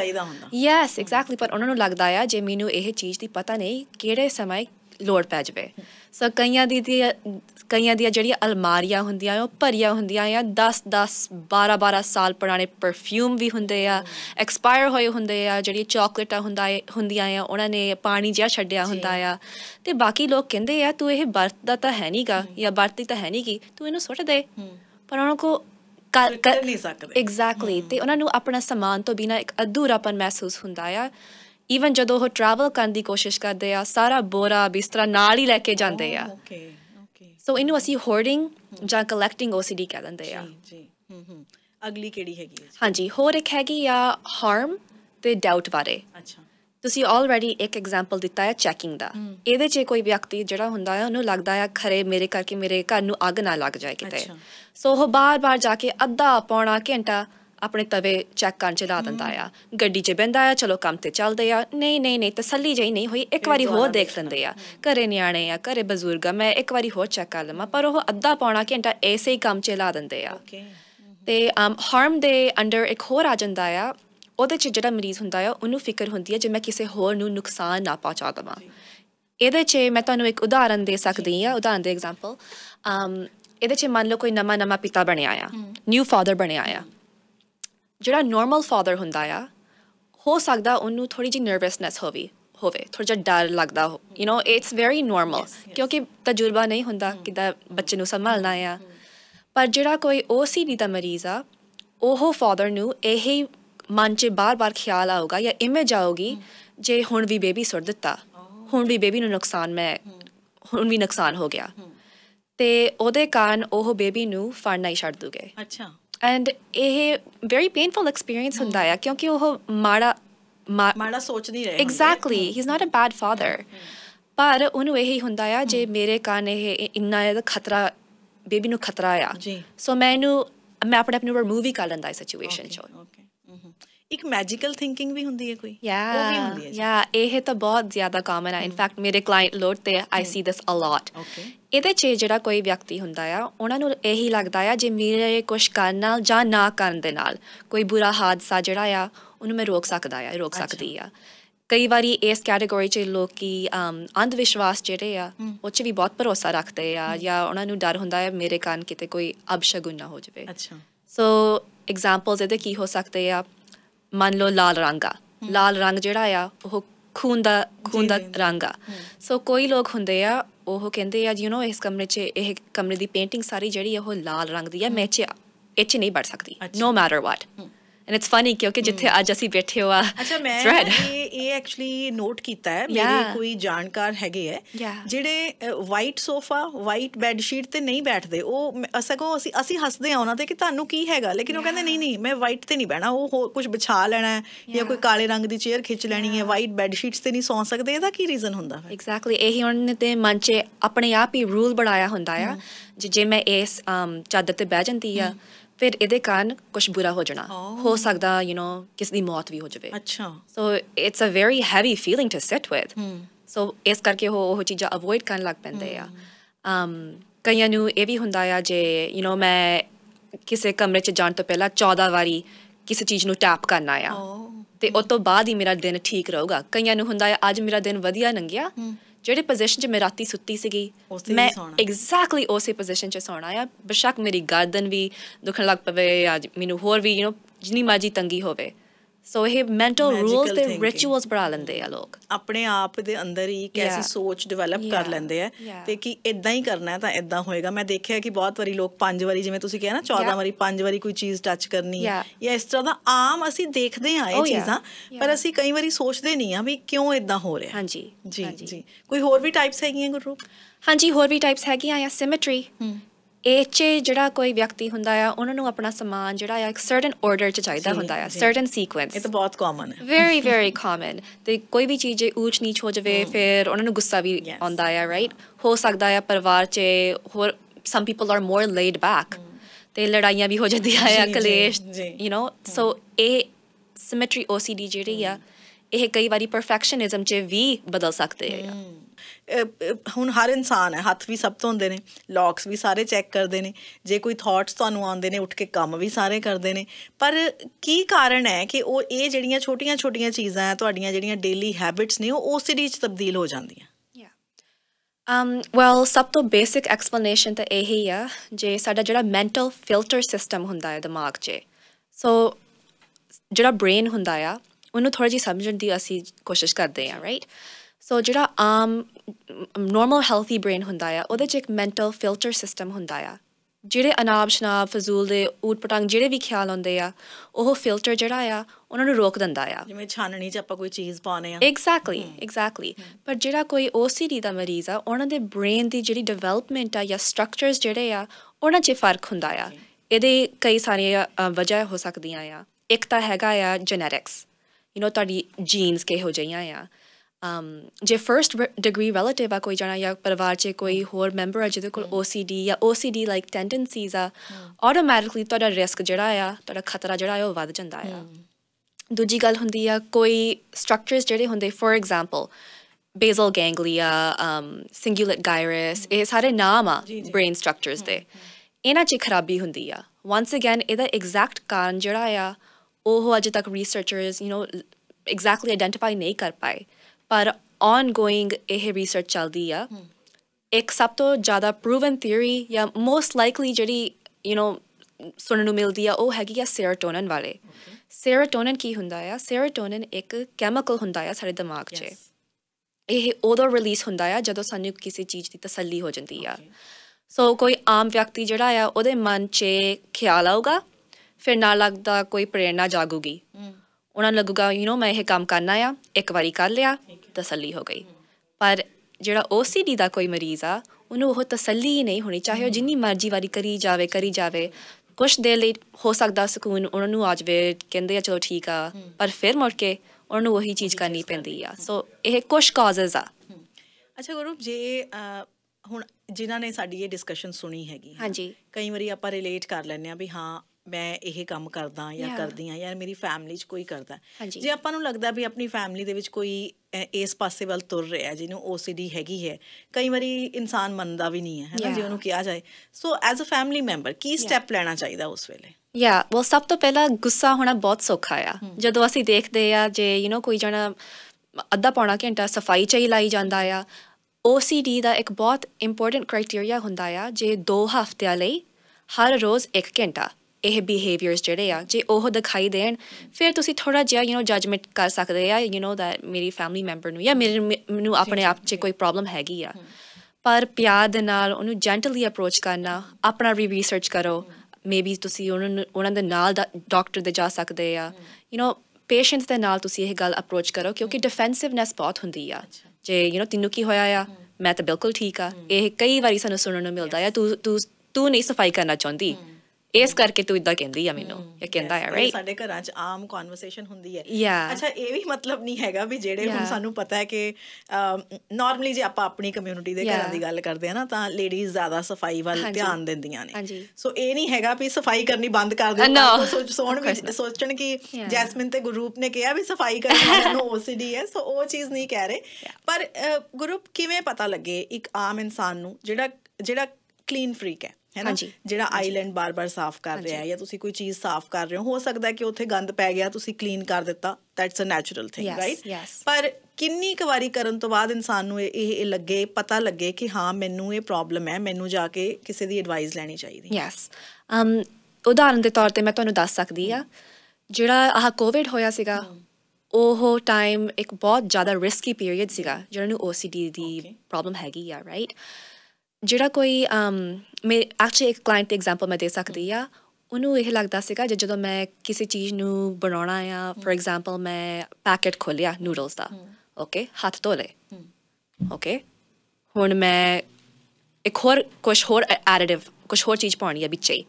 ਯੈਸ ਐਗਜ਼ੈਕਟਲੀ ਪਰ ਉਹਨਾਂ ਨੂੰ ਲੱਗਦਾ ਆ ਜੇ ਮੈਨੂੰ ਇਹ ਚੀਜ਼ ਦੀ ਪਤਾ ਨਹੀਂ ਕਿਹੜੇ ਸਮੇਂ ਲੋੜ ਪੈ ਜਵੇ ਸੋ ਕਈਆਂ ਦੀ ਕਈਆਂ ਦੀਆਂ ਜਿਹੜੀਆਂ ਅਲਮਾਰੀਆਂ ਹੁੰਦੀਆਂ ਉਹ ਭਰੀਆਂ ਹੁੰਦੀਆਂ ਆ 10 10 12 12 ਸਾਲ ਪੁਰਾਣੇ ਪਰਫਿਊਮ ਵੀ ਹੁੰਦੇ ਆ ਐਕਸਪਾਇਰ ਹੋਏ ਹੁੰਦੇ ਆ ਜਿਹੜੀ ਚਾਕਲੇਟਾਂ ਹੁੰਦਾ ਹੁੰਦੀਆਂ ਆ ਉਹਨਾਂ ਨੇ ਪਾਣੀ ਜਿਹਾ ਛੱਡਿਆ ਹੁੰਦਾ ਆ ਤੇ ਬਾਕੀ ਲੋਕ ਕਹਿੰਦੇ ਆ ਤੂੰ ਇਹ ਵਰਤਦਾ ਤਾਂ ਹੈ ਨਹੀਂਗਾ ਜਾਂ ਵਰਤੀ ਤਾਂ ਹੈ ਨਹੀਂਗੀ ਤੂੰ ਇਹਨੂੰ ਸੁੱਟ ਦੇ ਪਰ ਉਹਨਾਂ ਕੋ ਕਰ ਨਹੀਂ ਸਕਦੇ ਐਗਜ਼ੈਕਟਲੀ ਤੇ ਉਹਨਾਂ ਨੂੰ ਆਪਣਾ ਸਮਾਨ ਤੋਂ ਬਿਨਾ ਇੱਕ ਅਧੂਰਾਪਨ ਮਹਿਸੂਸ ਹੁੰਦਾ ਆ ਈਵਨ ਜਦੋਂ ਉਹ ਟਰੈਵਲ ਕਰਨ ਦੀ ਕੋਸ਼ਿਸ਼ ਕਰਦੇ ਆ ਸਾਰਾ ਬੋਰਾ ਬਿਸਤਰਾ ਨਾਲ ਹੀ ਲੈ ਕੇ ਜਾਂਦੇ ਆ ਓਕੇ oh, ਸੋ ਇਹਨੂੰ ਅਸੀਂ ਹੋਰਡਿੰਗ ਜਾਂ ਕਲੈਕਟਿੰਗ ਓਸੀਡੀ ਕਹਿੰਦੇ ਆ ਜੀ ਜੀ ਹੂੰ ਹੂੰ ਅਗਲੀ ਕਿਹੜੀ ਹੈਗੀ ਹੈ ਹਾਂਜੀ ਹੋਰ ਇੱਕ ਹੈਗੀ ਆ ਹਾਰਮ ਤੇ ਡਾਊਟ ਬਾਰੇ ਅੱਛਾ ਤੁਸੀਂ ਆਲਰੇਡੀ ਇੱਕ ਐਗਜ਼ਾਮਪਲ ਦਿੱਤਾ ਹੈ ਚੈਕਿੰਗ ਦਾ ਇਹਦੇ 'ਚ ਕੋਈ ਵਿਅਕਤੀ ਜਿਹੜਾ ਹੁੰਦਾ ਹੈ ਉਹਨੂੰ ਲੱਗਦਾ ਹੈ ਖਰੇ ਮੇਰੇ ਕਰਕੇ ਮੇਰੇ ਘਰ ਨੂੰ ਅੱਗ ਨਾ ਲੱਗ ਜਾਏ ਕਿਤੇ ਸੋ ਉਹ ਬਾਰ-ਬਾਰ ਜਾ ਕੇ ਅੱਧਾ ਪੌਣਾ ਘੰਟਾ ਆਪਣੇ ਤਵੇ ਚੈੱਕ ਕਰਨ ਚ ਲਾ ਦਿੰਦਾ ਆ ਗੱਡੀ 'ਚ ਬੈੰਦਾ ਆ ਚਲੋ ਕੰਮ ਤੇ ਚੱਲਦੇ ਆ ਨਹੀਂ ਨਹੀਂ ਨਹੀਂ ਤਸੱਲੀ ਜਈ ਨਹੀਂ ਹੋਈ ਇੱਕ ਵਾਰੀ ਹੋਰ ਦੇਖ ਲੈਂਦੇ ਆ ਘਰੇ ਨਿਆਣੇ ਆ ਘਰੇ ਬਜ਼ੁਰਗ ਆ ਮੈਂ ਇੱਕ ਵਾਰੀ ਹੋਰ ਚੈੱਕ ਕਰ ਲਵਾਂ ਪਰ ਉਹ ਅੱਧਾ ਪੌਣਾ ਘੰਟਾ ਐਸੇ ਹੀ ਕੰਮ 'ਚ ਲਾ ਦਿੰਦੇ ਆ ਤੇ ਹਾਰਮ ਦੇ ਅੰਡਰ ਇੱਕ ਹੋਰ ਆ ਜਾਂਦਾ ਆ ਉਹਦੇ 'ਚ ਜਿਹੜਾ ਮਰੀਜ਼ ਹੁੰਦਾ ਆ ਉਹਨੂੰ ਫਿਕਰ ਹੁੰਦੀ ਆ ਜੇ ਮੈਂ ਕਿਸੇ ਹੋਰ ਨੂੰ ਨੁਕਸਾਨ ਨਾ ਪਹੁੰਚਾ ਦਵਾਂ ਇਹਦੇ 'ਚ ਮੈਂ ਤੁਹਾਨੂੰ ਇੱਕ ਉਦਾਹਰਨ ਦੇ ਸਕਦੀ ਆ ਉਦਾਹਰਨ ਦੇ ਐਗਜ਼ਾਮਪਲ ਅਮ ਇਹਦੇ 'ਚ ਮੰਨ ਲਓ ਕੋਈ ਨਵਾਂ ਨਮਾ ਪਿਤਾ ਬਣਿਆ ਆ ਨਿਊ ਫਾਦਰ ਬਣਿਆ ਆ ਜਿਹੜਾ ਨਾਰਮਲ ਫਾਦਰ ਹੁੰਦਾ ਆ ਹੋ ਸਕਦਾ ਉਹਨੂੰ ਥੋੜੀ ਜਿਹੀ ਨਰਵਸਨੈਸ ਹੋਵੇ ਹੋਵੇ ਥੋੜਾ ਜਿਹਾ ਡਰ ਲੱਗਦਾ ਹੋ you know it's very normal ਕਿਉਂਕਿ ਤਜਰਬਾ ਨਹੀਂ ਹੁੰਦਾ ਦਾ ਬੱਚੇ ਨੂੰ ਸੰਭਾਲਣਾ ਆ ਪਰ ਜਿਹੜਾ ਕੋਈ ਓਸੀਡੀ ਦਾ ਮਰੀਜ਼ ਆ ਉਹ ਫਾਦਰ ਨੂੰ ਇਹ ਮਨ 'ਚ ਬਾਰ-ਬਾਰ ਖਿਆਲ ਆਊਗਾ ਜਾਂ ਇਮੇਜ ਆਊਗੀ ਜੇ ਹੁਣ ਵੀ ਬੇਬੀ ਸੁੱਟ ਦਿੱਤਾ ਹੁਣ ਵੀ ਬੇਬੀ ਨੂੰ ਨੁਕਸਾਨ ਮੈਂ ਹੁਣ ਵੀ ਨੁਕਸਾਨ ਹੋ ਗਿਆ ਤੇ ਉਹਦੇ ਕਾਰਨ ਉਹ ਬੇਬੀ ਨੂੰ ਫੜਨਾ ਹੀ ਛੱਡ ਦੂਗੇ ਅੱਛਾ ਐਂਡ ਇਹ ਵੈਰੀ ਪੇਨਫੁਲ ਐਕਸਪੀਰੀਅੰਸ ਹੁੰਦਾ ਆ ਕਿਉਂਕਿ ਉਹ ਮਾੜਾ ਮਾੜਾ ਸੋਚ ਨਹੀਂ ਰਹੇ exactly he is not a bad father ਪਰ ਉਹਨੂੰ ਇਹ ਹੀ ਹੁੰਦਾ ਆ ਜੇ ਮੇਰੇ ਕਾਨ ਇਹ ਇੰਨਾ ਇਹਦਾ ਖਤਰਾ ਬੇਬੀ ਨੂੰ ਖਤਰਾ ਆ ਜੀ ਸੋ ਮੈਨੂੰ ਮੈਂ ਆਪਣੇ ਆਪ ਨੂੰ ਰਿਮੂਵ ਹੀ ਕਰ ਲੈਂਦਾ ਇਸ ਸਿਚੁਏਸ਼ਨ ਚੋਂ ਇੱਕ ਮੈਜੀਕਲ ਥਿੰਕਿੰਗ ਵੀ ਹੁੰਦੀ ਹੈ ਕੋਈ ਉਹ ਵੀ ਹੁੰਦੀ ਹੈ ਯਾ ਇਹ ਤਾਂ ਬਹੁਤ ਜ਼ਿਆਦਾ ਕਾਮਨ ਹੈ ਇਨਫੈਕਟ ਮੇਰੇ ਕਲਾਇੰਟ ਲੋਡ ਤੇ ਆਈ ਸੀ ਦਿਸ ਅ ਲੋਟ ਇਹਦੇ 'ਚ ਜਿਹੜਾ ਕੋਈ ਵਿਅਕਤੀ ਹੁੰਦਾ ਆ ਉਹਨਾਂ ਨੂੰ ਇਹੀ ਲੱਗਦਾ ਆ ਜੇ ਮੇਰੇ ਕੁਝ ਕਰਨ ਨਾਲ ਜਾਂ ਨਾ ਕਰਨ ਦੇ ਨਾਲ ਕੋਈ ਬੁਰਾ ਹਾਦਸਾ ਜਿਹੜਾ ਆ ਉਹਨੂੰ ਮੈਂ ਰੋਕ ਸਕਦਾ ਆ ਰੋਕ ਸਕਦੀ ਆ ਕਈ ਵਾਰੀ ਇਸ ਕੈਟਾਗਰੀ 'ਚ ਲੋਕੀ ਅੰਧ ਵਿਸ਼ਵਾਸ ਜਿਹੜੇ ਆ ਉਹ 'ਚ ਵੀ ਬਹੁਤ ਭਰੋਸਾ ਰੱਖਦੇ ਆ ਜਾਂ ਉਹਨਾਂ ਨੂੰ ਡਰ ਹੁੰਦਾ ਹੈ ਮੇਰੇ ਕੰਨ ਕਿਤੇ ਕੋਈ ਅਬਸ਼ਗੁਨ ਨਾ ਹੋ ਜਾਵੇ ਅੱਛਾ ਸੋ ਐਗਜ਼ਾਮਪਲਸ ਇਹਦੇ ਕੀ ਹੋ ਸਕਦੇ ਆ ਮੰਨ ਲਓ ਲਾਲ ਰੰਗ ਆ ਲਾਲ ਰੰਗ ਜਿਹੜਾ ਆ ਉਹ ਖੂਨ ਦਾ ਖੂਨ ਦਾ ਰੰਗ ਆ ਸੋ ਕੋਈ ਲੋਕ ਹੁੰਦੇ ਆ ਉਹ ਕਹਿੰਦੇ ਆ ਯੂ نو ਇਸ ਕਮਰੇ 'ਚ ਇਹ ਕਮਰੇ ਦੀ ਪੇਂਟਿੰਗ ਸਾਰੀ ਜਿਹੜੀ ਉਹ ਲਾਲ ਰੰਗ ਦੀ ਆ ਮੈਚ ਇਹ ਇੱਚ ਨਹੀਂ ਬੜ ਸਕਦੀ no matter what and it's funny ਕਿਉਂਕਿ ਜਿੱਥੇ ਅੱਜ ਅਸੀਂ ਬੈਠੇ ਹੋ ਆ ਅੱਛਾ ਮੈਂ ਇਹ ਇਹ ਐਕਚੁਅਲੀ ਨੋਟ ਕੀਤਾ ਹੈ ਮੇਰੇ ਕੋਈ ਜਾਣਕਾਰ ਹੈਗੇ ਹੈ ਜਿਹੜੇ white sofa white bed sheet ਤੇ ਨਹੀਂ ਬੈਠਦੇ ਉਹ ਅਸਗੋ ਅਸੀਂ ਅਸੀਂ ਹੱਸਦੇ ਆ ਉਹਨਾਂ ਤੇ ਕਿ ਤੁਹਾਨੂੰ ਕੀ ਹੈਗਾ ਲੇਕਿਨ ਉਹ ਕਹਿੰਦੇ ਨਹੀਂ ਨਹੀਂ ਮੈਂ ਵਾਈਟ ਤੇ ਨਹੀਂ ਬਹਿਣਾ ਉਹ ਕੁਝ ਵਿਛਾ ਲੈਣਾ ਜਾਂ ਕੋਈ ਕਾਲੇ ਰੰਗ ਦੀ ਚੇਅਰ ਖਿੱਚ ਲੈਣੀ ਹੈ ਵਾਈਟ ਬੈੱਡ ਸ਼ੀਟਸ ਤੇ ਨਹੀਂ ਸੌ ਸਕਦੇ ਇਹਦਾ ਕੀ ਰੀਜ਼ਨ ਹੁੰਦਾ ਹੈ ਐਗਜ਼ੈਕਟਲੀ ਇਹੀ ਉਹਨਾਂ ਤੇ ਮਨ 'ਚ ਆਪਣੇ ਆਪ ਹੀ ਰੂਲ ਬਣਾਇਆ ਹੁੰਦਾ ਆ ਜੇ ਮੈਂ ਇਸ ਚਾਦਰ ਤੇ ਬਹਿ ਜਾਂਦੀ ਆ ਫਿਰ ਇਹਦੇ ਕਾਰਨ ਕੁਝ ਬੁਰਾ ਹੋ ਜਾਣਾ oh। ਹੋ ਸਕਦਾ ਯੂ نو ਕਿਸ ਦੀ ਮੌਤ ਵੀ ਹੋ ਜਾਵੇ ਅੱਛਾ so it's a very heavy feeling to sit with so ਇਸ ਕਰਕੇ ਉਹ ਉਹ ਚੀਜ਼ਾਂ ਅਵੋਇਡ ਕਰਨ ਲੱਗ ਪੈਂਦੇ ਆ ਅਮ ਕਈਆਂ ਨੂੰ ਇਹ ਵੀ ਹੁੰਦਾ ਆ ਜੇ ਯੂ نو ਮੈਂ ਕਿਸੇ ਕਮਰੇ 'ਚ ਜਾਣ ਤੋਂ ਪਹਿਲਾਂ 14 ਵਾਰੀ ਕਿਸੇ ਚੀਜ਼ ਨੂੰ ਟੈਪ ਕਰਨਾ ਆ oh। ਤੇ ਉਸ ਤੋਂ ਬਾਅਦ ਹੀ ਮੇਰਾ ਦਿਨ ਠੀਕ ਰਹੂਗਾ ਕਈਆਂ ਨੂੰ ਹੁੰਦਾ ਆ ਅੱਜ ਮੇਰਾ ਦਿਨ ਵਧੀਆ ਲੰਘਿਆ ਜਿਹੜੇ ਪੋਜੀਸ਼ਨ 'ਚ ਮੈਂ ਰਾਤੀ ਸੁੱਤੀ ਸੀਗੀ ਮੈਂ ਐਗਜ਼ੈਕਟਲੀ ਉਸੇ ਪੋਜੀਸ਼ਨ 'ਚ ਸੌਣਾ ਆ ਬਸ਼ੱਕ ਮੇਰੀ ਗਰਦਨ ਵੀ ਦੁਖਣ ਲੱਗ ਪਵੇ ਜਾਂ ਮੈਨੂੰ ਹੋਰ ਵੀ ਯੂ نو ਜਿੰਨੀ ਮਰਜ਼ੀ ਤੰਗੀ ਹੋਵੇ ਸੋ ਇਹ ਮੈਂਟਲ ਰੂਲਸ ਤੇ ਰਿਚੁਅਲਸ ਬਣਾ ਲੈਂਦੇ ਆ ਲੋਕ ਆਪਣੇ ਆਪ ਦੇ ਅੰਦਰ ਹੀ ਕੈਸੀ ਸੋਚ ਡਿਵੈਲਪ ਕਰ ਲੈਂਦੇ ਆ ਤੇ ਕਿ ਇਦਾਂ ਹੀ ਕਰਨਾ ਹੈ ਤਾਂ ਇਦਾਂ ਹੋਏਗਾ ਮੈਂ ਦੇਖਿਆ ਕਿ ਬਹੁਤ ਵਾਰੀ ਲੋਕ ਪੰਜ ਵਾਰੀ ਜਿਵੇਂ ਤੁਸੀਂ ਕਿਹਾ ਨਾ 14 ਵਾਰੀ ਪੰਜ ਵਾਰੀ ਕੋਈ ਚੀਜ਼ ਟੱਚ ਕਰਨੀ ਹੈ ਜਾਂ ਇਸ ਤਰ੍ਹਾਂ ਦਾ ਆਮ ਅਸੀਂ ਦੇਖਦੇ ਆ ਇਹ oh, ਚੀਜ਼ਾਂ ਪਰ ਅਸੀਂ ਕਈ ਵਾਰੀ ਸੋਚਦੇ ਨਹੀਂ ਆ ਵੀ ਕਿਉਂ ਇਦਾਂ ਹੋ ਰਿਹਾ ਹਾਂਜੀ ਜੀ ਜੀ ਕੋਈ ਹੋਰ ਵੀ ਟਾਈਪਸ ਹੈਗੀਆਂ ਗੁਰੂ ਹਾਂਜੀ ਹੋਰ ਵੀ ਟਾਈਪਸ ਹੈਗੀਆਂ ਆ ਸਿਮੈਟਰੀ ਇਹ 'ਚ ਜਿਹੜਾ ਕੋਈ ਵਿਅਕਤੀ ਹੁੰਦਾ ਆ ਉਹਨਾਂ ਨੂੰ ਆਪਣਾ ਸਮਾਨ ਜਿਹੜਾ ਆ ਇੱਕ ਸਰਟਨ ਆਰਡਰ 'ਚ ਚਾਹੀਦਾ ਹੁੰਦਾ ਆ ਸਰਟਨ ਸੀਕੁਐਂਸ ਇਹ ਤਾਂ ਬਹੁਤ ਕਾਮਨ ਹੈ ਵੈਰੀ ਵੈਰੀ ਕਾਮਨ ਤੇ ਕੋਈ ਵੀ ਚੀਜ਼ ਉੱਚ ਨੀਚ ਹੋ ਜਾਵੇ ਫਿਰ ਉਹਨਾਂ ਨੂੰ ਗੁੱਸਾ ਵੀ ਆਉਂਦਾ ਆ ਰਾਈਟ ਹੋ ਸਕਦਾ ਆ ਪਰਿਵਾਰ 'ਚ ਹੋਰ some people are more laid back ਤੇ ਲੜਾਈਆਂ ਵੀ ਹੋ ਜਾਂਦੀਆਂ ਆ ਕਲੇਸ਼ ਯੂ نو ਸੋ ਇਹ ਸਿਮੈਟਰੀ ਓਸੀਡੀ ਜਿਹੜੀ ਆ ਇਹ ਕਈ ਵਾਰੀ ਪਰਫੈਕਸ਼ਨਿਜ਼ਮ 'ਚ ਵੀ ਬਦਲ ਸਕਦੇ ਆ ਹੁਣ ਹਰ ਇਨਸਾਨ ਹੈ ਹੱਥ ਵੀ ਸਭ ਤੋਂ ਹੁੰਦੇ ਨੇ ਲੌਕਸ ਵੀ ਸਾਰੇ ਚੈੱਕ ਕਰਦੇ ਨੇ ਜੇ ਕੋਈ ਥਾਟਸ ਤੁਹਾਨੂੰ ਆਉਂਦੇ ਨੇ ਉੱਠ ਕੇ ਕੰਮ ਵੀ ਸਾਰੇ ਕਰਦੇ ਨੇ ਪਰ ਕੀ ਕਾਰਨ ਹੈ ਕਿ ਉਹ ਇਹ ਜਿਹੜੀਆਂ ਛੋਟੀਆਂ-ਛੋਟੀਆਂ ਚੀਜ਼ਾਂ ਆ ਤੁਹਾਡੀਆਂ ਜਿਹੜੀਆਂ ਡੇਲੀ ਹੈਬਿਟਸ ਨੇ ਉਹ ਓਸੀਡੀ 'ਚ ਤਬਦੀਲ ਹੋ ਜਾਂਦੀਆਂ Um, well, ਸਭ ਤੋਂ ਬੇਸਿਕ ਐਕਸਪਲੇਨੇਸ਼ਨ ਤਾਂ ਇਹ ਹੀ ਆ ਜੇ ਸਾਡਾ ਜਿਹੜਾ ਮੈਂਟਲ ਫਿਲਟਰ ਸਿਸਟਮ ਹੁੰਦਾ ਹੈ ਦਿਮਾਗ 'ਚ ਸੋ ਜਿਹੜਾ ਬ੍ਰੇਨ ਹੁੰਦਾ ਆ ਉਹਨੂੰ ਥੋੜੀ ਜਿਹੀ ਸਮਝਣ ਦੀ ਅਸੀਂ ਕੋਸ਼ਿਸ਼ ਕਰਦੇ ਆ ਰਾਈਟ ਸੋ ਜਿਹੜਾ ਆਮ ਨਾਰਮਲ ਹੈਲਥੀ ਬ੍ਰੇਨ ਹੁੰਦਾ ਆ ਉਹਦੇ 'ਚ ਇੱਕ ਮੈਂਟਲ ਫਿਲਟਰ ਸਿਸਟਮ ਹੁੰਦਾ ਆ ਜਿਹੜੇ ਅਨਾਬ ਸ਼ਨਾਬ ਫਜ਼ੂਲ ਦੇ ਊਟ ਪਟਾਂਗ ਜਿਹੜੇ ਵੀ ਖਿਆਲ ਆਉਂਦੇ ਆ ਉਹ ਫਿਲਟਰ ਜਿਹੜਾ ਆ ਉਹਨਾਂ ਨੂੰ ਰੋਕ ਦਿੰਦਾ ਆ ਜਿਵੇਂ ਛਾਨਣੀ 'ਚ ਆਪਾਂ ਕੋਈ ਚੀਜ਼ ਪਾਉਨੇ ਆ ਐਗਜ਼ੈਕਟਲੀ ਐਗਜ਼ੈਕਟਲੀ ਪਰ ਜਿਹੜਾ ਕੋਈ ਓਸੀਡੀ ਦਾ ਮਰੀਜ਼ ਆ ਉਹਨਾਂ ਦੇ ਬ੍ਰੇਨ ਦੀ ਜਿਹੜੀ ਡਿਵੈਲਪਮੈਂਟ ਆ ਜਾਂ ਸਟਰਕਚਰਸ ਜਿਹੜੇ ਆ ਉਹਨਾਂ 'ਚ ਫਰਕ ਹੁੰਦਾ ਆ ਇਹਦੇ ਕਈ ਸਾਰੇ ਵਜ੍ਹਾ ਹੋ ਸਕਦੀਆਂ ਆ ਇੱਕ ਤਾਂ ਹੈਗਾ ਆ ਜੈਨੇਟਿਕਸ ਯੂ نو ਤੁਹਾਡੀ ਜੀਨਸ ਕਿਹੋ ਜਿਹੀਆਂ ਆ ਅਮ ਜੇ ਫਰਸਟ ਡਿਗਰੀ ਰਿਲੇਟਿਵ ਆ ਕੋਈ ਜਣਾ ਜਾਂ ਪਰਿਵਾਰ 'ਚ ਕੋਈ ਹੋਰ ਮੈਂਬਰ ਆ ਜਿਹਦੇ ਕੋਲ OCD ਜਾਂ OCD ਲਾਈਕ ਟੈਂਡੈਂਸੀਜ਼ ਆ ਆਟੋਮੈਟਿਕਲੀ ਤੁਹਾਡਾ ਰਿਸਕ ਜਿਹੜਾ ਆ ਤੁਹਾਡਾ ਖਤਰਾ ਜਿਹੜਾ ਆ ਉਹ ਵੱਧ ਜਾਂਦਾ ਆ ਦੂਜੀ ਗੱਲ ਹੁੰਦੀ ਆ ਕੋਈ ਸਟਰਕਚਰਸ ਜਿਹੜੇ ਹੁੰਦੇ for example basal ganglia um cingulate gyrus ਇਹ ਸਾਰੇ ਨਾਮ ਆ ਬ੍ਰੇਨ ਸਟਰਕਚਰਸ ਦੇ ਇਹਨਾਂ 'ਚ ਖਰਾਬੀ ਹੁੰਦੀ ਆ ਵਾਂਸ ਅਗੇਨ ਇਹਦਾ ਐਗਜ਼ੈਕਟ ਕਾਰਨ ਜਿਹੜਾ ਆ ਉਹ ਅਜੇ ਤੱਕ researchers you know exactly identify ਨਹੀਂ ਕਰ ਪਾਏ ਪਰ ਆਨਗੋਇੰਗ ਇਹ ਰਿਸਰਚ ਚੱਲਦੀ ਆ ਇੱਕ ਸਭ ਤੋਂ ਜ਼ਿਆਦਾ ਪ੍ਰੂਵਨ ਥਿਉਰੀ ਜਾਂ ਮੋਸਟ ਲਾਈਕਲੀ ਜਿਹੜੀ ਯੂ نو ਸੁਣਨ ਨੂੰ ਮਿਲਦੀ ਆ ਉਹ ਹੈਗੀ ਆ ਸੇਰੋਟੋਨਿਨ ਵਾਲੇ ਸੇਰੋਟੋਨਿਨ ਕੀ ਹੁੰਦਾ ਆ ਸੇਰੋਟੋਨਿਨ ਇੱਕ ਕੈਮੀਕਲ ਹੁੰਦਾ ਆ ਸਾਡੇ ਦਿਮਾਗ 'ਚ ਇਹ ਉਦੋਂ ਰਿਲੀਜ਼ ਹੁੰਦਾ ਆ ਜਦੋਂ ਸਾਨੂੰ ਕਿਸੇ ਚੀਜ਼ ਦੀ ਤਸੱਲੀ ਹੋ ਜਾਂਦੀ ਆ ਸੋ ਕੋਈ ਆਮ ਵਿਅਕਤੀ ਜਿਹੜਾ ਆ ਉਹਦੇ ਮਨ 'ਚ ਖਿਆਲ ਆਊਗਾ ਫਿਰ ਨਾਲ ਲੱਗਦਾ ਕੋਈ ਪ੍ਰੇਰਣਾ ਜਾਗੂਗੀ ਉਹਨਾਂ ਨੂੰ ਲੱਗੂਗਾ ਯੂ نو ਮੈਂ ਇਹ ਕੰਮ ਕਰਨਾ ਆ ਇੱਕ ਵਾਰੀ ਕਰ ਲਿਆ ਤਸੱਲੀ ਹੋ ਗਈ ਪਰ ਜਿਹੜਾ ਓਸੀਡੀ ਦਾ ਕੋਈ ਮਰੀਜ਼ ਆ ਉਹਨੂੰ ਉਹ ਤਸੱਲੀ ਨਹੀਂ ਹੋਣੀ ਚਾਹੀਏ ਜਿੰਨੀ ਮਰਜ਼ੀ ਵਾਰੀ ਕਰੀ ਜਾਵੇ ਕਰੀ ਜਾਵੇ ਕੁਛ ਦੇ ਲਈ ਹੋ ਸਕਦਾ ਸਕੂਨ ਉਹਨਾਂ ਨੂੰ ਆ ਜਾਵੇ ਕਹਿੰਦੇ ਆ ਚਲੋ ਠੀਕ ਆ ਪਰ ਫਿਰ ਮੁੜ ਕੇ ਉਹਨਾਂ ਨੂੰ ਉਹੀ ਚੀਜ਼ ਕਰਨੀ ਪੈਂਦੀ ਆ ਸੋ ਇਹ ਕੁਝ ਕਾਜ਼ਸ ਆ ਅੱਛਾ ਗੁਰੂ ਜੇ ਹੁਣ ਜਿਨ੍ਹਾਂ ਨੇ ਸਾਡੀ ਇਹ ਡਿਸਕਸ਼ਨ ਸੁਣੀ ਹੈਗੀ ਹਾਂਜੀ ਕਈ ਵਾਰੀ ਆਪਾਂ ਰਿਲੇਟ ਕਰ ਲੈਂਦੇ ਆ ਵੀ ਹਾਂ ਮੈਂ ਇਹ ਕੰਮ ਕਰਦਾ ਜਾਂ ਕਰਦੀ ਆ ਜਾਂ ਮੇਰੀ ਫੈਮਿਲੀ 'ਚ ਕੋਈ ਕਰਦਾ ਜੇ ਆਪਾਂ ਨੂੰ ਲੱਗਦਾ ਵੀ ਆਪਣੀ ਫੈਮਿਲੀ ਦੇ ਵਿੱਚ ਕੋਈ ਇਸ ਪਾਸੇ ਵੱਲ ਤੁਰ ਰਿਹਾ ਜਿਹਨੂੰ OCD ਹੈਗੀ ਹੈ ਕਈ ਵਾਰੀ ਇਨਸਾਨ ਮੰਨਦਾ ਵੀ ਨਹੀਂ ਹੈ ਹੈਨਾ ਜੇ ਉਹਨੂੰ ਕਿਹਾ ਜਾਏ so as a family member ਕੀ ਸਟੈਪ ਲੈਣਾ ਚਾਹੀਦਾ ਉਸ ਵੇਲੇ ਯਾ ਉਹ ਸਭ ਤੋਂ ਪਹਿਲਾਂ ਗੁੱਸਾ ਹੋਣਾ ਬਹੁਤ ਸੌਖਾ ਆ ਜਦੋਂ ਅਸੀਂ ਦੇਖਦੇ ਆ ਜੇ ਯੂ نو ਕੋਈ ਜਣਾ ਅੱਧਾ ਪੌਣਾ ਘੰਟਾ ਸਫਾਈ ਚਾਹੀ ਲਾਈ ਜਾਂਦਾ ਆ OCD ਦਾ ਇੱਕ ਬਹੁਤ ਇੰਪੋਰਟੈਂਟ ਕ੍ਰਾਈਟੇਰੀਆ ਹੁੰਦਾ ਆ ਜੇ 2 ਹਫ਼ਤੇ ਲਈ ਹਰ ਰੋਜ਼ 1 ਘੰਟਾ ਇਹ ਬਿਹੇਵੀਅਰਸ ਜਿਹੜੇ ਆ ਜੇ ਉਹ ਦਿਖਾਈ ਦੇਣ ਫਿਰ ਤੁਸੀਂ ਥੋੜਾ ਜਿਹਾ ਯੂ نو ਜਜਮੈਂਟ ਕਰ ਸਕਦੇ ਆ ਯੂ نو ਦੈਟ ਮੇਰੀ ਫੈਮਿਲੀ ਮੈਂਬਰ ਨੂੰ ਜਾਂ ਮੇਰੇ ਨੂੰ ਆਪਣੇ ਆਪ 'ਚ ਕੋਈ ਪ੍ਰੋਬਲਮ ਹੈਗੀ ਆ ਪਰ ਪਿਆਰ ਦੇ ਨਾਲ ਉਹਨੂੰ ਜੈਂਟਲੀ ਅਪਰੋਚ ਕਰਨਾ ਆਪਣਾ ਵੀ ਰਿਸਰਚ ਕਰੋ ਮੇਬੀ ਤੁਸੀਂ ਉਹਨਾਂ ਨੂੰ ਉਹਨਾਂ ਦੇ ਨਾਲ ਡਾਕਟਰ ਦੇ ਜਾ ਸਕਦੇ ਆ ਯੂ نو ਪੇਸ਼ੈਂਟਸ ਦੇ ਨਾਲ ਤੁਸੀਂ ਇਹ ਗੱਲ ਅਪਰੋਚ ਕਰੋ ਕਿਉਂਕਿ ਡਿਫੈਂਸਿਵਨੈਸ ਬਹੁਤ ਹੁੰਦੀ ਆ ਜੇ ਯੂ نو ਤਿੰਨੂ ਕੀ ਹੋਇਆ ਆ ਮੈਂ ਤਾਂ ਬਿਲਕੁਲ ਠੀਕ ਆ ਇਹ ਕਈ ਵਾਰੀ ਸਾਨੂੰ ਸੁਣਨ ਨੂੰ ਮਿਲਦਾ ਆ ਤੂੰ ਤੂੰ ਤੂੰ ਨਹੀਂ ਸਫਾਈ ਕਰਨਾ ਚਾਹੁੰਦੀ ਇਸ ਕਰਕੇ ਤੂੰ ਇਦਾਂ ਕਹਿੰਦੀ ਆ ਮੈਨੂੰ ਇਹ ਕਹਿੰਦਾ ਆ ਰਾਈਟ ਸਾਡੇ ਘਰਾਂ 'ਚ ਆਮ ਕਨਵਰਸੇਸ਼ਨ ਹੁੰਦੀ ਹੈ ਅੱਛਾ ਇਹ ਵੀ ਮਤਲਬ ਨਹੀਂ ਹੈਗਾ ਵੀ ਜਿਹੜੇ ਹੁਣ ਸਾਨੂੰ ਪਤਾ ਹੈ ਕਿ ਨਾਰਮਲੀ ਜੇ ਆਪਾਂ ਆਪਣੀ ਕਮਿਊਨਿਟੀ ਦੇ ਘਰਾਂ ਦੀ ਗੱਲ ਕਰਦੇ ਆ ਨਾ ਤਾਂ ਲੇਡੀਜ਼ ਜ਼ਿਆਦਾ ਸਫਾਈ ਵੱਲ ਧਿਆਨ ਦਿੰਦੀਆਂ ਨੇ ਸੋ ਇਹ ਨਹੀਂ ਹੈਗਾ ਵੀ ਸਫਾਈ ਕਰਨੀ ਬੰਦ ਕਰ ਦਿਓ uh, ਸੋਣ ਵਿੱਚ ਸੋਚਣ ਕਿ ਜੈਸਮਿਨ ਤੇ ਗੁਰੂਪ ਨੇ ਕਿਹਾ ਵੀ ਸਫਾਈ ਕਰਨੀ ਨੂੰ ਓਸੀਡੀ ਹੈ ਸੋ ਉਹ ਚੀਜ਼ ਨਹੀਂ ਕਹਿ ਰਹੇ ਪਰ ਗੁਰੂਪ ਕਿਵੇਂ ਪਤਾ ਲੱਗੇ ਇੱਕ ਆਮ ਇਨਸਾਨ ਨੂੰ ਜਿਹੜਾ ਜਿਹੜਾ ਕਲੀਨ ਫ੍ਰੀਕ ਹੈ ਹੈ ਨਾ ਜਿਹੜਾ ਆਈਲੈਂਡ ਬਾਰ-ਬਾਰ ਸਾਫ਼ ਕਰ ਰਿਹਾ ਹੈ ਜਾਂ ਤੁਸੀਂ ਕੋਈ ਚੀਜ਼ ਸਾਫ਼ ਕਰ ਰਹੇ ਹੋ ਹੋ ਸਕਦਾ ਹੈ ਕਿ ਉੱਥੇ ਗੰਦ ਪੈ ਗਿਆ ਤੁਸੀਂ ਕਲੀਨ ਕਰ ਦਿੱਤਾ that's a natural thing right ਪਰ ਕਿੰਨੀ ਕੁ ਵਾਰੀ ਕਰਨ ਤੋਂ ਬਾਅਦ ਇਨਸਾਨ ਨੂੰ ਇਹ ਇਹ ਲੱਗੇ ਪਤਾ ਲੱਗੇ ਕਿ ਹਾਂ ਮੈਨੂੰ ਇਹ ਪ੍ਰੋਬਲਮ ਹੈ ਮੈਨੂੰ ਜਾ ਕੇ ਕਿਸੇ ਦੀ ਐਡਵਾਈਸ ਲੈਣੀ ਚਾਹੀਦੀ ਯੈਸ ਅਮ ਉਦਾਹਰਨ ਦੇ ਤੌਰ ਤੇ ਮੈਂ ਤੁਹਾਨੂੰ ਦੱਸ ਸਕਦੀ ਆ ਜਿਹੜਾ ਆਹ ਕੋਵਿਡ ਹੋਇਆ ਸੀਗਾ ਉਹ ਟਾਈਮ ਇੱਕ ਬਹੁਤ ਜ਼ਿਆਦਾ ਰਿਸਕੀ ਪੀਰੀਅਡ ਸੀਗਾ ਜਿਹਨੂੰ ਨੂੰ OCD ਦੀ ਪ੍ਰੋਬਲਮ ਹੈਗੀ ਆ ਰਾਈਟ ਜਿਹੜਾ ਕੋਈ ਮੈਂ ਐਕਚੁਅਲੀ ਇੱਕ ਕਲਾਇੰਟ ਦੇ ਐਗਜ਼ਾਮਪਲ ਮੈਂ ਦੇ ਸਕਦੀ ਆ ਉਹਨੂੰ ਇਹ ਲੱਗਦਾ ਸੀਗਾ ਜੇ ਜਦੋਂ ਮੈਂ ਕਿਸੇ ਚੀਜ਼ ਨੂੰ ਬਣਾਉਣਾ ਆ ਫੋਰ ਐਗਜ਼ਾਮਪਲ ਮੈਂ ਪੈਕੇਟ ਖੋਲਿਆ ਨੂਡਲਸ ਦਾ ਓਕੇ ਹੱਥ ਧੋ ਲੇ ਓਕੇ ਹੁਣ ਮੈਂ ਇੱਕ ਹੋਰ ਕੁਝ ਹੋਰ ਐਡਿਟਿਵ ਕੁਝ ਹੋਰ ਚੀਜ਼ ਪਾਉਣੀ ਆ ਵਿੱਚੇ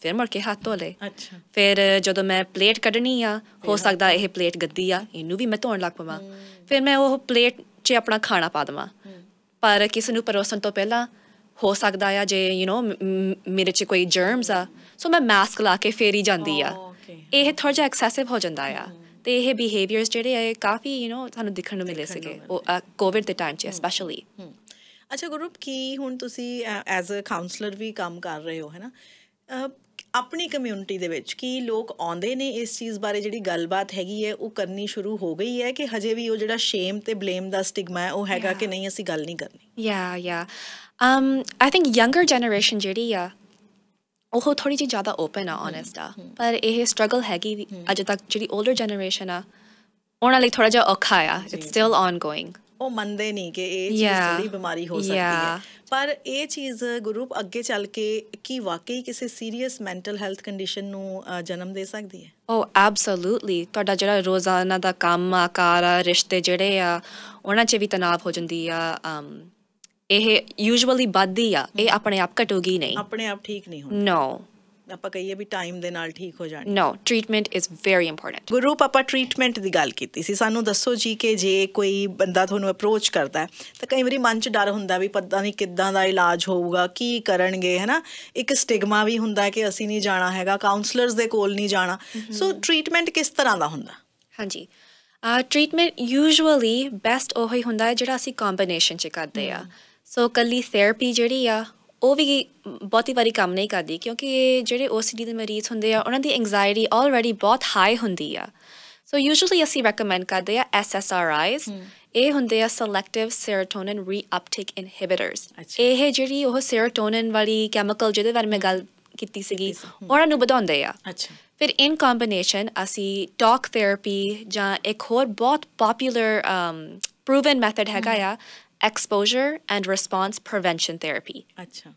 ਫਿਰ ਮੁੜ ਕੇ ਹੱਥ ਧੋ ਲੇ ਅੱਛਾ ਫਿਰ ਜਦੋਂ ਮੈਂ ਪਲੇਟ ਕੱਢਣੀ ਆ ਹੋ ਸਕਦਾ ਇਹ ਪਲੇਟ ਗੱਦੀ ਆ ਇਹਨੂੰ ਵੀ ਮੈਂ ਧੋਣ ਲੱਗ ਪਵਾਂ ਫਿਰ ਮੈਂ ਉਹ ਪਲੇਟ 'ਚ ਆਪਣਾ ਖਾਣਾ ਪਾ ਦਵਾਂ ਪਰ ਕਿਸੇ ਨੂੰ ਪਰੋਸਣ ਤੋਂ ਪਹਿਲਾਂ ਹੋ ਸਕਦਾ ਆ ਜੇ ਯੂ نو ਮੇਰੇ 'ਚ ਕੋਈ ਜਰਮਸ ਆ ਸੋ ਮੈਂ ਮਾਸਕ ਲਾ ਕੇ ਫੇਰੀ ਜਾਂਦੀ ਆ oh, ਇਹ ਥੋੜਾ ਜਿਹਾ ਐਕਸੈਸਿਵ ਹੋ ਜਾਂਦਾ ਆ mm-hmm. ਤੇ ਇਹ ਬਿਹੇਵੀਅਰਸ ਜਿਹੜੇ ਆ ਕਾਫੀ ਯੂ نو ਤੁਹਾਨੂੰ ਦਿਖਣ ਨੂੰ ਮਿਲੇ ਸੀਗੇ ਉਹ ਕੋਵਿਡ ਦੇ ਟਾਈਮ 'ਚ ਸਪੈਸ਼ਲੀ mm-hmm. mm-hmm. ਅੱਛਾ ਗੁਰੂਪ ਕੀ ਹੁਣ ਤੁਸੀਂ ਐਜ਼ ਅ ਕਾਉਂਸਲਰ ਵੀ ਕੰਮ ਕਰ ਰਹੇ ਹੋ ਹੈਨਾ ਆਪਣੀ ਕਮਿਊਨਿਟੀ ਦੇ ਵਿੱਚ ਕੀ ਲੋਕ ਆਉਂਦੇ ਨੇ ਇਸ ਚੀਜ਼ ਬਾਰੇ ਜਿਹੜੀ ਗੱਲਬਾਤ ਹੈਗੀ ਹੈ ਉਹ ਕਰਨੀ ਸ਼ੁਰੂ ਹੋ ਗਈ ਹੈ ਕਿ ਹਜੇ ਵੀ ਉਹ ਜਿਹੜਾ ਸ਼ੇਮ ਤੇ ਬਲੇਮ ਦਾ ਸਟਿਗਮਾ ਹੈ ਉਹ ਹੈਗਾ ਕਿ ਨਹੀਂ ਅਸੀਂ ਗੱਲ ਨਹੀਂ ਕਰਨੀ ਯਾ ਯਾ Um, I think younger generation ਜਿਹੜੀ ਆ ਉਹ ਥੋੜੀ ਜਿਹੀ ਜ਼ਿਆਦਾ ਓਪਨ ਆ ਓਨੈਸਟ ਆ ਪਰ ਇਹ ਸਟਰਗਲ ਹੈਗੀ ਅਜੇ ਤੱਕ ਜਿਹੜੀ 올ਡਰ ਜਨਰੇਸ਼ਨ ਆ ਉਹਨਾਂ ਲਈ ਥੋੜਾ ਜਿਹਾ ਔਖਾ ਆ ਇਟਸ ਸਟਿਲ ਔਨਗੋਇੰਗ ਉਹ ਮੰਨਦੇ ਨਹੀਂ ਕਿ ਇਹ ਚੀਜ਼ ਦੀ ਬਿਮਾਰੀ ਹੋ ਸਕਦੀ ਹੈ ਪਰ ਇਹ ਚੀਜ਼ ਗਰੁੱਪ ਅੱਗੇ ਚੱਲ ਕੇ ਕੀ ਵਾਕਈ ਕਿਸੇ ਸੀਰੀਅਸ ਮੈਂਟਲ ਹੈਲਥ ਕੰਡੀਸ਼ਨ ਨੂੰ ਜਨਮ ਦੇ ਸਕਦੀ ਹੈ ਓ oh, ਐਬਸੋਲੂਟਲੀ ਤੁਹਾਡਾ ਜਿਹੜਾ ਰੋਜ਼ਾਨਾ ਦਾ ਕੰਮ ਆ ਕਾਰ ਆ ਰਿਸ਼ਤੇ ਜਿਹੜੇ ਆ ਉਹਨਾਂ 'ਚ ਵੀ ਤਣਾਅ ਹੋ ਜਾਂਦੀ ਆ ਇਹ ਯੂਜੂਅਲੀ ਵੱਧਦੀ ਆ ਇਹ ਆਪਣੇ ਆਪ ਘਟੂਗੀ ਨਹੀਂ ਆਪਣੇ ਆਪ ਠੀਕ ਨਹੀਂ ਹੋਣੀ ਨੋ ਆਪਾਂ ਕਹੀਏ ਵੀ ਟਾਈਮ ਦੇ ਨਾਲ ਠੀਕ ਹੋ ਜਾਣੀ no treatment is very important ਗੁਰੂ ਪਾਪਾ ਟ੍ਰੀਟਮੈਂਟ ਦੀ ਗੱਲ ਕੀਤੀ ਸੀ ਸਾਨੂੰ ਦੱਸੋ ਜੀ ਕਿ ਜੇ ਕੋਈ ਬੰਦਾ ਤੁਹਾਨੂੰ ਅਪਰੋਚ ਕਰਦਾ ਹੈ ਤਾਂ ਕਈ ਵਾਰੀ ਮਨ 'ਚ ਡਰ ਹੁੰਦਾ ਵੀ ਪਤਾ ਨਹੀਂ ਕਿੱਦਾਂ ਦਾ ਇਲਾਜ ਹੋਊਗਾ ਕੀ ਕਰਨਗੇ ਹੈਨਾ ਇੱਕ ਸਟਿਗਮਾ ਵੀ ਹੁੰਦਾ ਕਿ ਅਸੀਂ ਨਹੀਂ ਜਾਣਾ ਹੈਗਾ ਕਾਉਂਸਲਰਸ ਦੇ ਕੋਲ ਨਹੀਂ ਜਾਣਾ ਸੋ ਟ੍ਰੀਟਮੈਂਟ ਕਿਸ ਤਰ੍ਹਾਂ ਦਾ ਹੁੰਦਾ ਹਾਂਜੀ ਆ ਟ੍ਰੀਟਮੈਂਟ ਯੂਜੂਅਲੀ ਬੈਸਟ ਉਹ ਹੀ ਹੁੰਦਾ ਹੈ ਜਿਹੜਾ ਅਸੀਂ ਕੰਬੀਨੇਸ਼ਨ 'ਚ ਕਰਦੇ ਆ ਸੋ ਕੱਲੀ ਥੈਰੇਪੀ ਜਿਹੜੀ ਆ ਉਹ ਵੀ ਬਹੁਤੀ ਵਾਰੀ ਕੰਮ ਨਹੀਂ ਕਰਦੀ ਕਿਉਂਕਿ ਜਿਹੜੇ ਓਸੀਡੀ ਦੇ ਮਰੀਜ਼ ਹੁੰਦੇ ਆ ਉਹਨਾਂ ਦੀ ਐਂਗਜ਼ਾਇਟੀ ਆਲਰੇਡੀ ਬਹੁਤ ਹਾਈ ਹੁੰਦੀ ਆ ਸੋ ਯੂਜੂਅਲੀ ਅਸੀਂ ਰეკਮੈਂਡ ਕਰਦੇ ਆ SSRIs ਇਹ ਹੁੰਦੇ ਆ ਸਿਲੈਕਟਿਵ ਸੇਰੋਟੋਨਿਨ ਰੀਅਪਟੇਕ ਇਨਹਿਬਿਟਰਸ ਇਹ ਜਿਹੜੀ ਉਹ ਸੇਰੋਟੋਨਿਨ ਵਾਲੀ ਕੈਮੀਕਲ ਜਿਹਦੇ ਬਾਰੇ ਮੈਂ ਗੱਲ ਕੀਤੀ ਸੀਗੀ ਉਹਨਾਂ ਨੂੰ ਵਧਾਉਂਦੇ ਆ ਅੱਛਾ ਫਿਰ ਇਨ ਕੰਬੀਨੇਸ਼ਨ ਅਸੀਂ ਟਾਕ ਥੈਰੇਪੀ ਜਾਂ ਇੱਕ ਹੋਰ ਬਹੁਤ ਪਪੂਲਰ ਪ੍ਰੂਵਨ ਮੈਥਡ ਹੈਗਾ ਆ exposure and response prevention therapy ਅੱਛਾ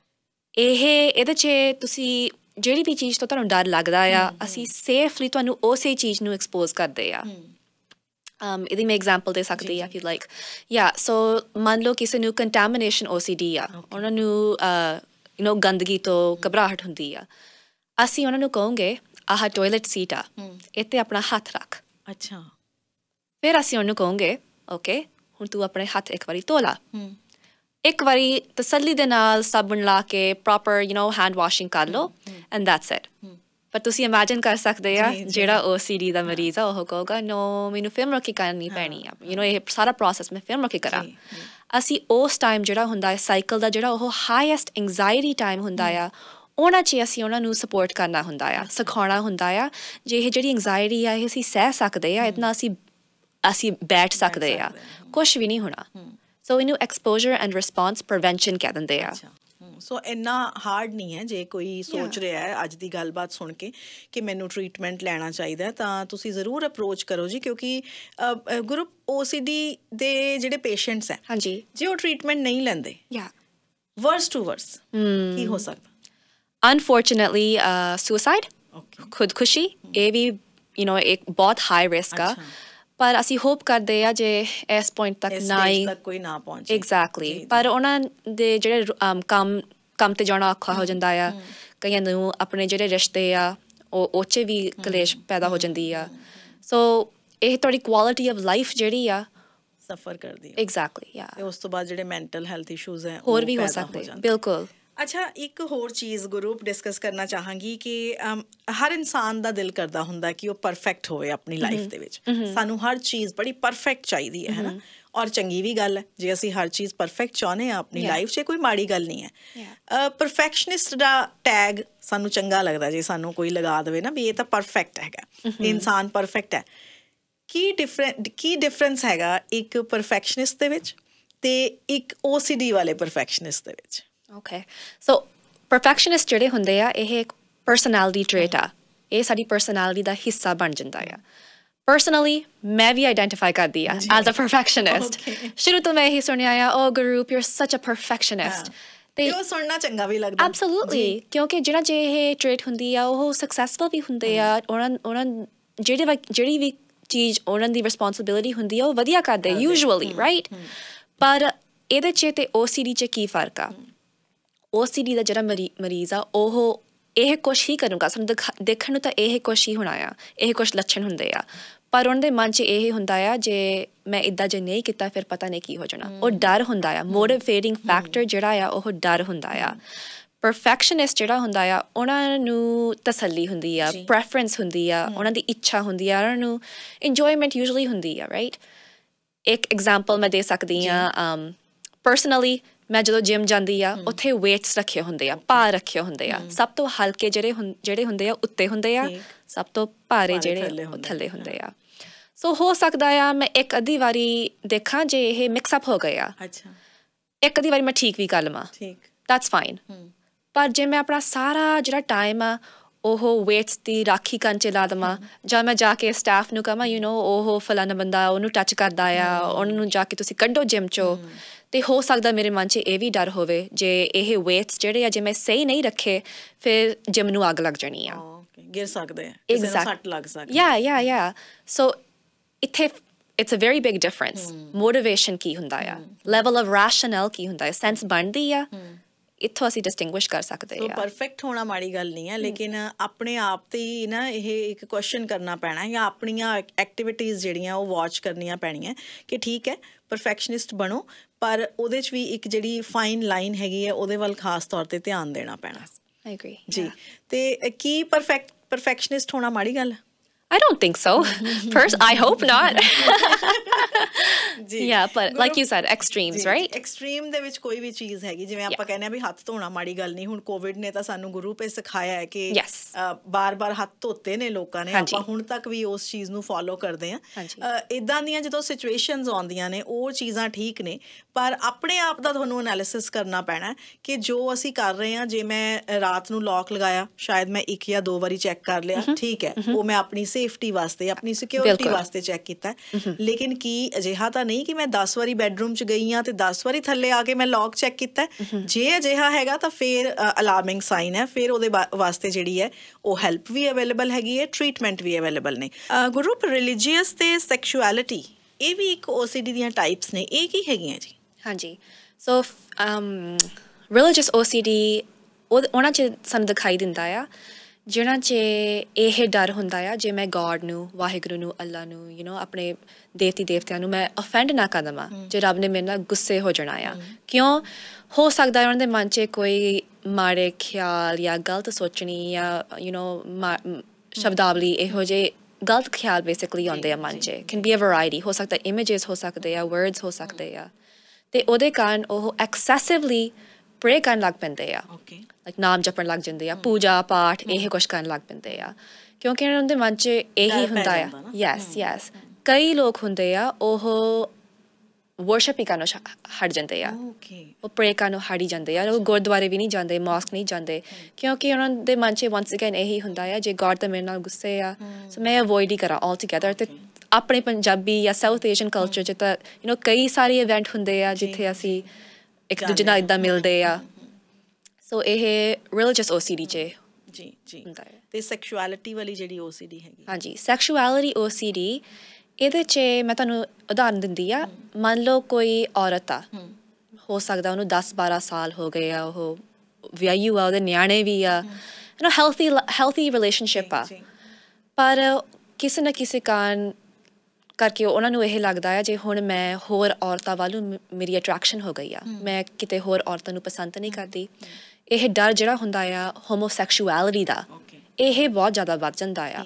ਇਹ ਇਹਦੇ 'ਚ ਤੁਸੀਂ ਜਿਹੜੀ ਵੀ ਚੀਜ਼ ਤੋਂ ਤੁਹਾਨੂੰ ਡਰ ਲੱਗਦਾ ਆ ਅਸੀਂ ਸੇਫਲੀ ਤੁਹਾਨੂੰ ਉਸੇ ਚੀਜ਼ ਨੂੰ ਐਕਸਪੋਜ਼ ਕਰਦੇ ਆ um ਇਹਦੀ ਮੈਂ ਐਗਜ਼ਾਮਪਲ ਦੇ ਸਕਦੀ ਆ ਇਫ ਯੂ ਲਾਈਕ ਯਾ ਸੋ ਮੰਨ ਲਓ ਕਿਸੇ ਨੂੰ ਕੰਟੈਮੀਨੇਸ਼ਨ OCD ਆ ਉਹਨਾਂ ਨੂੰ ਯੂ نو ਗੰਦਗੀ ਤੋਂ ਘਬਰਾਹਟ ਹੁੰਦੀ ਆ ਅਸੀਂ ਉਹਨਾਂ ਨੂੰ ਕਹੋਗੇ ਆਹ ਟਾਇਲਟ ਸੀਟ ਆ ਇੱਥੇ ਆਪਣਾ ਹੱਥ ਰੱਖ ਅੱਛਾ ਫਿਰ ਅਸੀਂ ਉਹਨੂੰ ਕਹੋਗੇ ਓਕੇ ਹੁਣ ਤੂੰ ਆਪਣੇ ਹੱਥ ਇੱਕ ਵਾਰੀ ਧੋ ਲਾ ਇੱਕ ਵਾਰੀ ਤਸੱਲੀ ਦੇ ਨਾਲ ਸਾਬਣ ਲਾ ਕੇ proper you know hand washing ਕਰ ਲਓ ਐਂਡ ਦੈਟਸ ਇਟ ਪਰ ਤੁਸੀਂ ਇਮੇਜਿਨ ਕਰ ਸਕਦੇ ਆ ਜਿਹੜਾ ਉਹ ਦਾ ਮਰੀਜ਼ ਆ ਉਹ ਕਹੋਗਾ ਨੋ ਮੈਨੂੰ ਫਿਲਮ ਰੱਖੀ ਕਰਨੀ ਪੈਣੀ ਆ ਯੂ نو ਇਹ ਸਾਰਾ ਪ੍ਰੋਸੈਸ ਮੈਂ ਫਿਲਮ ਰੱਖੀ ਕਰਾਂ ਅਸੀਂ ਉਸ ਟਾਈਮ ਜਿਹੜਾ ਹੁੰਦਾ ਹੈ ਸਾਈਕਲ ਦਾ ਜਿਹੜਾ ਉਹ ਹਾਈਐਸਟ ਐਂਗਜ਼ਾਇਟੀ ਟਾਈਮ ਹੁੰਦਾ ਆ ਉਹਨਾਂ 'ਚ ਅਸੀਂ ਉਹਨਾਂ ਨੂੰ ਸਪੋਰਟ ਕਰਨਾ ਹੁੰਦਾ ਆ ਸਿਖਾਉਣਾ ਹੁੰਦਾ ਆ ਜੇ ਇਹ ਜਿਹੜੀ ਐਂਗਜ਼ਾਇਟੀ ਆ ਇਹ ਅਸੀਂ ਸਹਿ ਸਕਦੇ ਆ ਇਤਨਾ ਅਸੀਂ ਅਸੀਂ ਬੈਠ ਸਕਦੇ ਆ ਕੁਝ ਵੀ ਨਹੀਂ ਹੋਣਾ ਸੋ ਇਹਨੂੰ ਐਕਸਪੋਜ਼ਰ ਐਂਡ ਰਿਸਪੌਂਸ ਪ੍ਰੀਵੈਂਸ਼ਨ ਕਹਿ ਦਿੰਦੇ ਆ ਸੋ ਇੰਨਾ ਹਾਰਡ ਨਹੀਂ ਹੈ ਜੇ ਕੋਈ ਸੋਚ ਰਿਹਾ ਹੈ ਅੱਜ ਦੀ ਗੱਲਬਾਤ ਸੁਣ ਕੇ ਕਿ ਮੈਨੂੰ ਟ੍ਰੀਟਮੈਂਟ ਲੈਣਾ ਚਾਹੀਦਾ ਤਾਂ ਤੁਸੀਂ ਜ਼ਰੂਰ ਅਪਰੋਚ ਕਰੋ ਜੀ ਕਿਉਂਕਿ ਗਰੁੱਪ OCD ਦੇ ਜਿਹੜੇ ਪੇਸ਼ੈਂਟਸ ਹੈ ਹਾਂਜੀ ਜੇ ਉਹ ਟ੍ਰੀਟਮੈਂਟ ਨਹੀਂ ਲੈਂਦੇ ਯਾ ਵਰਸ ਟੂ ਵਰਸ ਕੀ ਹੋ ਸਕਦਾ ਅਨਫੋਰਚੂਨੇਟਲੀ ਸੁਸਾਈਡ ਖੁਦਕੁਸ਼ੀ ਇਹ ਵੀ ਯੂ نو ਇੱਕ ਬਹੁਤ ਹਾਈ ਰਿਸਕ ਆ ਪਰ ਅਸੀਂ ਹੋਪ ਕਰਦੇ ਆ ਜੇ ਇਸ ਪੁਆਇੰਟ ਤੱਕ ਨਾ ਹੀ ਤੱਕ ਕੋਈ ਨਾ ਪਹੁੰਚੇ ਐਗਜ਼ੈਕਟਲੀ ਪਰ ਉਹਨਾਂ ਦੇ ਜਿਹੜੇ ਕੰਮ ਕੰਮ ਤੇ ਜਾਣਾ ਔਖਾ ਹੋ ਜਾਂਦਾ ਆ ਕਈਆਂ ਨੂੰ ਆਪਣੇ ਜਿਹੜੇ ਰਿਸ਼ਤੇ ਆ ਉਹ ਉੱਚੇ ਵੀ ਕਲੇਸ਼ ਪੈਦਾ ਹੋ ਜਾਂਦੀ ਆ ਸੋ ਇਹ ਤੁਹਾਡੀ ਕੁਆਲਿਟੀ ਆਫ ਲਾਈਫ ਜਿਹੜੀ ਆ ਸਫਰ ਕਰਦੀ ਐਗਜ਼ੈਕਟਲੀ ਯਾ ਤੇ ਉਸ ਤੋਂ ਬਾਅਦ ਜਿਹੜੇ ਮੈਂਟਲ ਹੈਲਥ ਇਸ਼ੂਜ਼ ਹੈ ਹੋਰ ਵੀ ਹੋ ਸਕਦੇ ਬਿਲਕੁਲ ਅੱਛਾ ਇੱਕ ਹੋਰ ਚੀਜ਼ ਗਰੁੱਪ ਡਿਸਕਸ ਕਰਨਾ ਚਾਹਾਂਗੀ ਕਿ ਹਰ ਇਨਸਾਨ ਦਾ ਦਿਲ ਕਰਦਾ ਹੁੰਦਾ ਕਿ ਉਹ ਪਰਫੈਕਟ ਹੋਵੇ ਆਪਣੀ ਲਾਈਫ ਦੇ ਵਿੱਚ ਸਾਨੂੰ ਹਰ ਚੀਜ਼ ਬੜੀ ਪਰਫੈਕਟ ਚਾਹੀਦੀ ਹੈ ਹੈਨਾ ਔਰ ਚੰਗੀ ਵੀ ਗੱਲ ਹੈ ਜੇ ਅਸੀਂ ਹਰ ਚੀਜ਼ ਪਰਫੈਕਟ ਚਾਹਨੇ ਆ ਆਪਣੀ ਲਾਈਫ 'ਚ ਕੋਈ ਮਾੜੀ ਗੱਲ ਨਹੀਂ ਹੈ ਪਰਫੈਕਸ਼ਨਿਸਟ ਦਾ ਟੈਗ ਸਾਨੂੰ ਚੰਗਾ ਲੱਗਦਾ ਜੇ ਸਾਨੂੰ ਕੋਈ ਲਗਾ ਦੇਵੇ ਨਾ ਵੀ ਇਹ ਤਾਂ ਪਰਫੈਕਟ ਹੈਗਾ ਇਨਸਾਨ ਪਰਫੈਕਟ ਹੈ ਕੀ ਡਿਫਰੈਂਟ ਕੀ ਡਿਫਰੈਂਸ ਹੈਗਾ ਇੱਕ ਪਰਫੈਕਸ਼ਨਿਸਟ ਦੇ ਵਿੱਚ ਤੇ ਇੱਕ OCD ਵਾਲੇ ਪਰਫੈਕਸ਼ਨਿਸਟ ਦੇ ਵਿੱਚ ਓਕੇ ਸੋ ਪਰਫੈਕਸ਼ਨਿਸਟ ਜਿਹੜੇ ਹੁੰਦੇ ਆ ਇਹ ਇੱਕ ਪਰਸਨੈਲਿਟੀ ਟ੍ਰੇਟ ਆ ਇਹ ਸਾਡੀ ਪਰਸਨੈਲਿਟੀ ਦਾ ਹਿੱਸਾ ਬਣ ਜਾਂਦਾ ਆ ਪਰਸਨਲੀ ਮੈਂ ਵੀ ਆਈਡੈਂਟੀਫਾਈ ਕਰਦੀ ਆ ਐਜ਼ ਅ ਪਰਫੈਕਸ਼ਨਿਸਟ ਸ਼ੁਰੂ ਤੋਂ ਮੈਂ ਹੀ ਸੁਣਿਆ ਆ ਓ ਗੁਰੂ ਯੂ ਆਰ ਸੱਚ ਅ ਪਰਫੈਕਸ਼ਨਿਸਟ ਤੇ ਉਹ ਸੁਣਨਾ ਚੰਗਾ ਵੀ ਲੱਗਦਾ ਐਬਸੋਲੂਟਲੀ ਕਿਉਂਕਿ ਜਿਹੜਾ ਜੇ ਇਹ ਟ੍ਰੇਟ ਹੁੰਦੀ ਆ ਉਹ ਸਕਸੈਸਫੁਲ ਵੀ ਹੁੰਦੇ ਆ ਉਹਨਾਂ ਉਹਨਾਂ ਜਿਹੜੇ ਜਿਹੜੀ ਵੀ ਚੀਜ਼ ਉਹਨਾਂ ਦੀ ਰਿਸਪੌਂਸਿਬਿਲਟੀ ਹੁੰਦੀ ਆ ਉਹ ਵਧੀਆ ਕਰਦੇ ਯੂਜੂਅਲੀ ਰਾਈਟ ਪਰ ਇਹਦੇ ਚ ਤੇ ਓਸੀਡੀ ਚ ਕੀ ਫਰਕ ਆ ਓਸੀਡੀ ਦਾ ਜਿਹੜਾ ਮਰੀਜ਼ ਆ ਉਹ ਇਹ ਕੁਝ ਹੀ ਕਰੂਗਾ ਸਾਨੂੰ ਦੇਖਣ ਨੂੰ ਤਾਂ ਇਹ ਕੁਝ ਹੀ ਹੋਣਾ ਆ ਇਹ ਕੁਝ ਲੱਛਣ ਹੁੰਦੇ ਆ ਪਰ ਉਹਨਾਂ ਦੇ ਮਨ 'ਚ ਇਹ ਹੁੰਦਾ ਆ ਜੇ ਮੈਂ ਇਦਾਂ ਜੇ ਨਹੀਂ ਕੀਤਾ ਫਿਰ ਪਤਾ ਨਹੀਂ ਕੀ ਹੋ ਜਾਣਾ ਉਹ ਡਰ ਹੁੰਦਾ ਆ ਮੋਟੀਵੇਟਿੰਗ ਫੈਕਟਰ ਜਿਹੜਾ ਆ ਉਹ ਡਰ ਹੁੰਦਾ ਆ ਪਰਫੈਕਸ਼ਨਿਸਟ ਜਿਹੜਾ ਹੁੰਦਾ ਆ ਉਹਨਾਂ ਨੂੰ ਤਸੱਲੀ ਹੁੰਦੀ ਆ ਪ੍ਰੈਫਰੈਂਸ ਹੁੰਦੀ ਆ ਉਹਨਾਂ ਦੀ ਇੱਛਾ ਹੁੰਦੀ ਆ ਉਹਨਾਂ ਨੂੰ ਇੰਜੋਇਮੈਂਟ ਯੂਜੂਲੀ ਹੁੰਦੀ ਆ ਰਾਈਟ ਇੱਕ ਐਗਜ਼ਾਮਪਲ ਮੈਂ ਦੇ ਸਕਦੀ ਆ ਪਰਸਨਲੀ ਮੈਂ ਜਦੋਂ ਜਿਮ ਜਾਂਦੀ ਆ ਉੱਥੇ weights ਰੱਖੇ ਹੁੰਦੇ ਆ ਭਾਰ ਰੱਖੇ ਹੁੰਦੇ ਆ ਸਭ ਤੋਂ ਹਲਕੇ ਜਿਹੜੇ ਜਿਹੜੇ ਹੁੰਦੇ ਆ ਉੱਤੇ ਹੁੰਦੇ ਆ ਸਭ ਤੋਂ ਭਾਰੇ ਜਿਹੜੇ ਉਹ ਥੱਲੇ ਹੁੰਦੇ ਆ ਸੋ ਹੋ ਸਕਦਾ ਆ ਮੈਂ ਇੱਕ ਅੱਧੀ ਵਾਰੀ ਦੇਖਾਂ ਜੇ ਇਹ ਮਿਕਸ ਅਪ ਹੋ ਗਿਆ ਅੱਛਾ ਇੱਕ ਅੱਧੀ ਵਾਰੀ ਮੈਂ ਠੀਕ ਵੀ ਕਰ ਲਵਾਂ ਠੀਕ ਦੈਟਸ ਫਾਈਨ ਪਰ ਜੇ ਮੈਂ ਆਪਣਾ ਸਾਰਾ ਜਿਹੜਾ ਟਾਈਮ ਆ ਉਹ ਵੇਟਸ ਦੀ ਰਾਖੀ ਕਰਨ ਚ ਲਾ ਦਮਾ ਜਾਂ ਮੈਂ ਜਾ ਕੇ ਸਟਾਫ ਨੂੰ ਕਹਾਂ ਯੂ نو ਉਹ ਫਲਾਣਾ ਬੰਦਾ ਉਹਨੂੰ ਟੱਚ ਕਰਦਾ ਆ ਉਹਨਾਂ ਨੂੰ ਜਾ ਕੇ ਤੁਸੀਂ ਕੱਢੋ ਜਿਮ ਚੋਂ ਤੇ ਹੋ ਸਕਦਾ ਮੇਰੇ ਮਨ 'ਚ ਇਹ ਵੀ ਡਰ ਹੋਵੇ ਜੇ ਇਹ ਵੇਟਸ ਜਿਹੜੇ ਆ ਜੇ ਮੈਂ ਸਹੀ ਨਹੀਂ ਰੱਖੇ ਫਿਰ ਜਿਮ ਨੂੰ ਅੱਗ ਲੱਗ ਜਾਣੀ ਆ ਗਿਰ ਸਕਦੇ ਆ ਕਿਸੇ ਸੱਟ ਲੱਗ ਸਕਦੀ ਯਾ ਯਾ ਯਾ ਸੋ ਇਥੇ it's a very big difference motivation ਕੀ ਹੁੰਦਾ ਆ ਲੈਵਲ ਆਫ ਰੈਸ਼ਨਲ ਕੀ ਹੁੰਦਾ ਆ ਸੈਂਸ ਬਣਦੀ ਆ ਇੱਥੋਂ ਅਸੀਂ ਡਿਸਟਿੰਗੁਇਸ਼ ਕਰ ਸਕਦੇ ਹਾਂ ਪਰਫੈਕਟ ਹੋਣਾ ਮਾੜੀ ਗੱਲ ਨਹੀਂ ਹੈ ਲੇਕਿਨ ਆਪਣੇ ਆਪ ਤੇ ਹੀ ਨਾ ਇਹ ਇੱਕ ਕੁਐਸਚਨ ਕਰਨਾ ਪੈਣਾ ਹੈ ਜਾਂ ਆਪਣੀਆਂ ਐਕਟੀਵਿਟੀਆਂ ਜਿਹੜੀਆਂ ਉਹ ਵਾਚ ਕਰਨੀਆਂ ਪੈਣੀਆਂ ਕਿ ਠੀਕ ਹੈ ਪਰਫੈਕਸ਼ਨਿਸਟ ਬਣੋ ਪਰ ਉਹਦੇ 'ਚ ਵੀ ਇੱਕ ਜਿਹੜੀ ਫਾਈਨ ਲਾਈਨ ਹੈਗੀ ਹੈ ਉਹਦੇ ਵੱਲ ਖਾਸ ਤੌਰ ਤੇ ਧਿਆਨ ਦੇਣਾ ਪੈਣਾ ਆਈ ਅਗਰੀ ਜੀ ਤੇ ਕੀ ਪਰਫੈਕਟ ਪਰਫੈਕਸ਼ਨਿਸਟ ਹੋਣਾ ਮਾੜੀ ਗੱਲ ਹੈ I don't think so. First, *laughs* I hope not. ਜੀ *laughs* yeah like like you said extremes right extreme ਦੇ ਵਿੱਚ ਕੋਈ ਵੀ ਚੀਜ਼ ਹੈਗੀ ਜਿਵੇਂ ਆਪਾਂ ਕਹਿੰਦੇ ਆ ਵੀ ਹੱਥ ਧੋਣਾ ਮਾੜੀ ਗੱਲ ਨਹੀਂ ਹੁਣ ਕੋਵਿਡ ਨੇ ਤਾਂ ਸਾਨੂੰ ਗੁਰੂ ਪੇ ਸਿਖਾਇਆ ਹੈ ਕਿ ਬਾਰ-ਬਾਰ ਹੱਥ ਧੋਤੇ ਨੇ ਲੋਕਾਂ ਨੇ ਆਪਾਂ ਹੁਣ ਤੱਕ ਵੀ ਉਸ ਚੀਜ਼ ਨੂੰ ਫਾਲੋ ਕਰਦੇ ਆ ਇਦਾਂ ਦੀਆਂ ਜਦੋਂ ਸਿਚੁਏਸ਼ਨਸ ਆਉਂਦੀਆਂ ਨੇ ਉਹ ਚੀਜ਼ਾਂ ਠੀਕ ਨੇ ਪਰ ਆਪਣੇ ਆਪ ਦਾ ਤੁਹਾਨੂੰ ਐਨਾਲਿਸਿਸ ਕਰਨਾ ਪੈਣਾ ਕਿ ਜੋ ਅਸੀਂ ਕਰ ਰਹੇ ਆ ਜੇ ਮੈਂ ਰਾਤ ਨੂੰ ਲੌਕ ਲਗਾਇਆ ਸ਼ਾਇਦ ਮੈਂ ਇੱਕ ਜਾਂ ਦੋ ਵਾਰੀ ਚੈੱਕ ਕਰ ਲਿਆ ਠੀਕ ਹੈ ਉਹ ਮੈਂ ਆਪਣੀ ਸੇਫਟੀ ਵਾਸਤੇ ਆਪਣੀ ਸਿਕਿਉਰਿਟੀ ਵਾਸਤੇ ਚੈੱਕ ਕੀਤਾ ਲੇਕਿਨ ਕੀ ਅਜਿਹਾ ਤਾਂ ਨਹੀਂ ਕਿ ਮੈਂ 10 ਵਾਰੀ ਬੈੱਡਰੂਮ ਚ ਗਈ ਆ ਤੇ 10 ਵਾਰੀ ਥੱਲੇ ਆ ਕੇ ਮੈਂ ਲੌਕ ਚੈੱਕ ਕੀਤਾ ਜੇ ਅਜਿਹਾ ਹੈਗਾ ਤਾਂ ਫੇਰ ਅਲਾਰਮਿੰਗ ਸਾਈਨ ਹੈ ਫੇਰ ਉਹਦੇ ਵਾਸਤੇ ਜਿਹੜੀ ਹੈ ਉਹ ਹੈਲਪ ਵੀ ਅਵੇਲੇਬਲ ਹੈਗੀ ਹੈ ਟ੍ਰੀਟਮੈਂਟ ਵੀ ਅਵੇਲੇਬਲ ਨੇ ਗਰੁੱਪ ਰਿਲੀਜੀਅਸ ਤੇ ਸੈਕਸ਼ੁਅਲਿਟੀ ਇਹ ਵੀ ਇੱਕ OCD ਦੀਆਂ ਟਾਈਪਸ ਨੇ ਇਹ ਕੀ ਹੈਗੀਆਂ ਜੀ ਹਾਂਜੀ ਸੋ ਰਿਲੀਜੀਅਸ ਓਸੀਡੀ OCD ਉਹਨਾਂ ਚ ਸਾਨੂੰ ਦਿਖਾਈ ਦਿੰਦਾ ਆ ਜਿਹੜਾ ਚ ਇਹ ਡਰ ਹੁੰਦਾ ਆ ਜੇ ਮੈਂ ਗੋਡ ਨੂੰ ਵਾਹਿਗੁਰੂ ਨੂੰ ਅੱਲਾ ਨੂੰ ਯੂ نو ਆਪਣੇ ਦੇਵਤੀ ਦੇਵਤਿਆਂ ਨੂੰ ਮੈਂ ਅਫੈਂਡ ਨਾ ਕਰ ਦਵਾਂ ਜੇ ਰੱਬ ਨੇ ਮੇਰੇ ਨਾਲ ਗੁੱਸੇ ਹੋ ਜਾਣਾ ਆ ਕਿਉਂ ਹੋ ਸਕਦਾ ਹੈ ਉਹਨਾਂ ਦੇ ਮਨ 'ਚ ਕੋਈ ਮਾੜੇ ਖਿਆਲ ਜਾਂ ਗਲਤ ਸੋਚਣੀ ਜਾਂ ਯੂ نو ਸ਼ਬਦਾਵਲੀ ਇਹੋ ਜੇ ਗਲਤ ਖਿਆਲ ਬੇਸਿਕਲੀ ਆਉਂਦੇ ਆ ਮਨ 'ਚ ਕੈਨ ਬੀ ਅ ਵੈਰਾਈਟੀ ਹੋ ਸਕਦਾ ਇਮੇजेस ਹੋ ਸਕਦੇ ਆ ਵਰਡਸ ਹੋ ਸਕਦੇ ਆ ਤੇ ਉਹਦੇ ਕਾਰਨ ਉਹ ਐਕਸੈਸਿਵਲੀ ਪ੍ਰੇ ਕਰਨ ਲੱਗ ਪੈਂਦੇ ਆ ਓਕੇ ਲਾਈਕ ਨਾਮ ਜਪਣ ਲੱਗ ਜਾਂਦੇ ਆ ਪੂਜਾ ਪਾਠ ਇਹ ਕੁਝ ਕਰਨ ਲੱਗ ਪੈਂਦੇ ਆ ਕਿਉਂਕਿ ਉਹਨਾਂ ਦੇ ਮਨ 'ਚ ਇਹੀ ਹੁੰਦਾ ਆ ਯੈਸ ਯੈਸ ਕਈ ਲੋਕ ਹੁੰਦੇ ਆ ਉਹ ਵਰਸ਼ਿਪ ਹੀ ਕਰਨੋਂ ਹਟ ਜਾਂਦੇ ਆ ਓਕੇ ਉਹ ਪ੍ਰੇ ਕਰਨੋਂ ਹਟ ਹੀ ਜਾਂਦੇ ਆ ਉਹ ਗੁਰਦੁਆਰੇ ਵੀ ਨਹੀਂ ਜਾਂਦੇ ਮਾਸਕ ਨਹੀਂ ਜਾਂਦੇ ਕਿਉਂਕਿ ਉਹਨਾਂ ਦੇ ਮਨ 'ਚ ਵਾਂਸ ਅਗੇਨ ਇਹੀ ਹੁੰਦਾ ਆ ਜੇ ਗੋਡ ਤਾਂ ਮੇਰੇ ਨਾਲ ਗੁੱਸੇ ਆ ਸੋ ਮੈਂ ਅਵੋਇਡ ਹੀ ਕਰਾਂ ਆਲ ਟੁਗੇਦਰ ਤੇ ਆਪਣੇ ਪੰਜਾਬੀ ਜਾਂ ਸਾਊਥ ਏਸ਼ੀਅਨ ਕਲਚਰ 'ਚ ਯੂ نو ਕਈ ਸਾਰੇ ਇਵੈਂਟ ਹੁੰਦੇ ਆ ਜਿੱਥੇ ਅਸੀਂ ਇੱਕ ਦੂਜੇ ਨਾਲ ਇਦਾਂ ਮਿਲਦੇ ਆ ਸੋ ਇਹ ਰਿਲੀਜੀਅਸ ਓਸੀਡੀ ਜੀ ਜੀ ਤੇ ਸੈਕਸ਼ੁਅਲਿਟੀ ਵਾਲੀ ਜਿਹੜੀ ਓਸੀਡੀ ਹੈਗੀ ਹਾਂਜੀ ਸੈਕਸ਼ੁਅਲਿਟੀ ਓਸੀਡੀ ਇਹਦੇ 'ਚ ਮੈਂ ਤੁਹਾਨੂੰ ਉਦਾਹਰਨ ਦਿੰਦੀ ਆ ਮੰਨ ਲਓ ਕੋਈ ਔਰਤ ਆ ਹੋ ਸਕਦਾ ਉਹਨੂੰ 10 12 ਸਾਲ ਹੋ ਗਏ ਆ ਉਹ ਵਿਆਹੀ ਹੋਆ ਉਹਦੇ ਨਿਆਣੇ ਵੀ ਆ you know healthy healthy relationship ਆ ਪਰ ਕਿਸੇ ਨਾ ਕਿਸੇ ਕਾਰਨ ਕਰਕੇ ਉਹਨਾਂ ਨੂੰ ਇਹ ਲੱਗਦਾ ਹੈ ਜੇ ਹੁਣ ਮੈਂ ਹੋਰ ਔਰਤਾਂ ਵੱਲ ਮੇਰੀ ਅਟਰੈਕਸ਼ਨ ਹੋ ਗਈ ਆ ਮੈਂ ਕਿਤੇ ਹੋਰ ਔਰਤਾਂ ਨੂੰ ਪਸੰਦ ਨਹੀਂ ਕਰਦੀ ਇਹ ਡਰ ਜਿਹੜਾ ਹੁੰਦਾ ਆ ਹੋਮੋਸੈਕਸ਼ੁਅਲਿਟੀ ਦਾ ਇਹ ਬਹੁਤ ਜ਼ਿਆਦਾ ਵੱਧ ਜਾਂਦਾ ਆ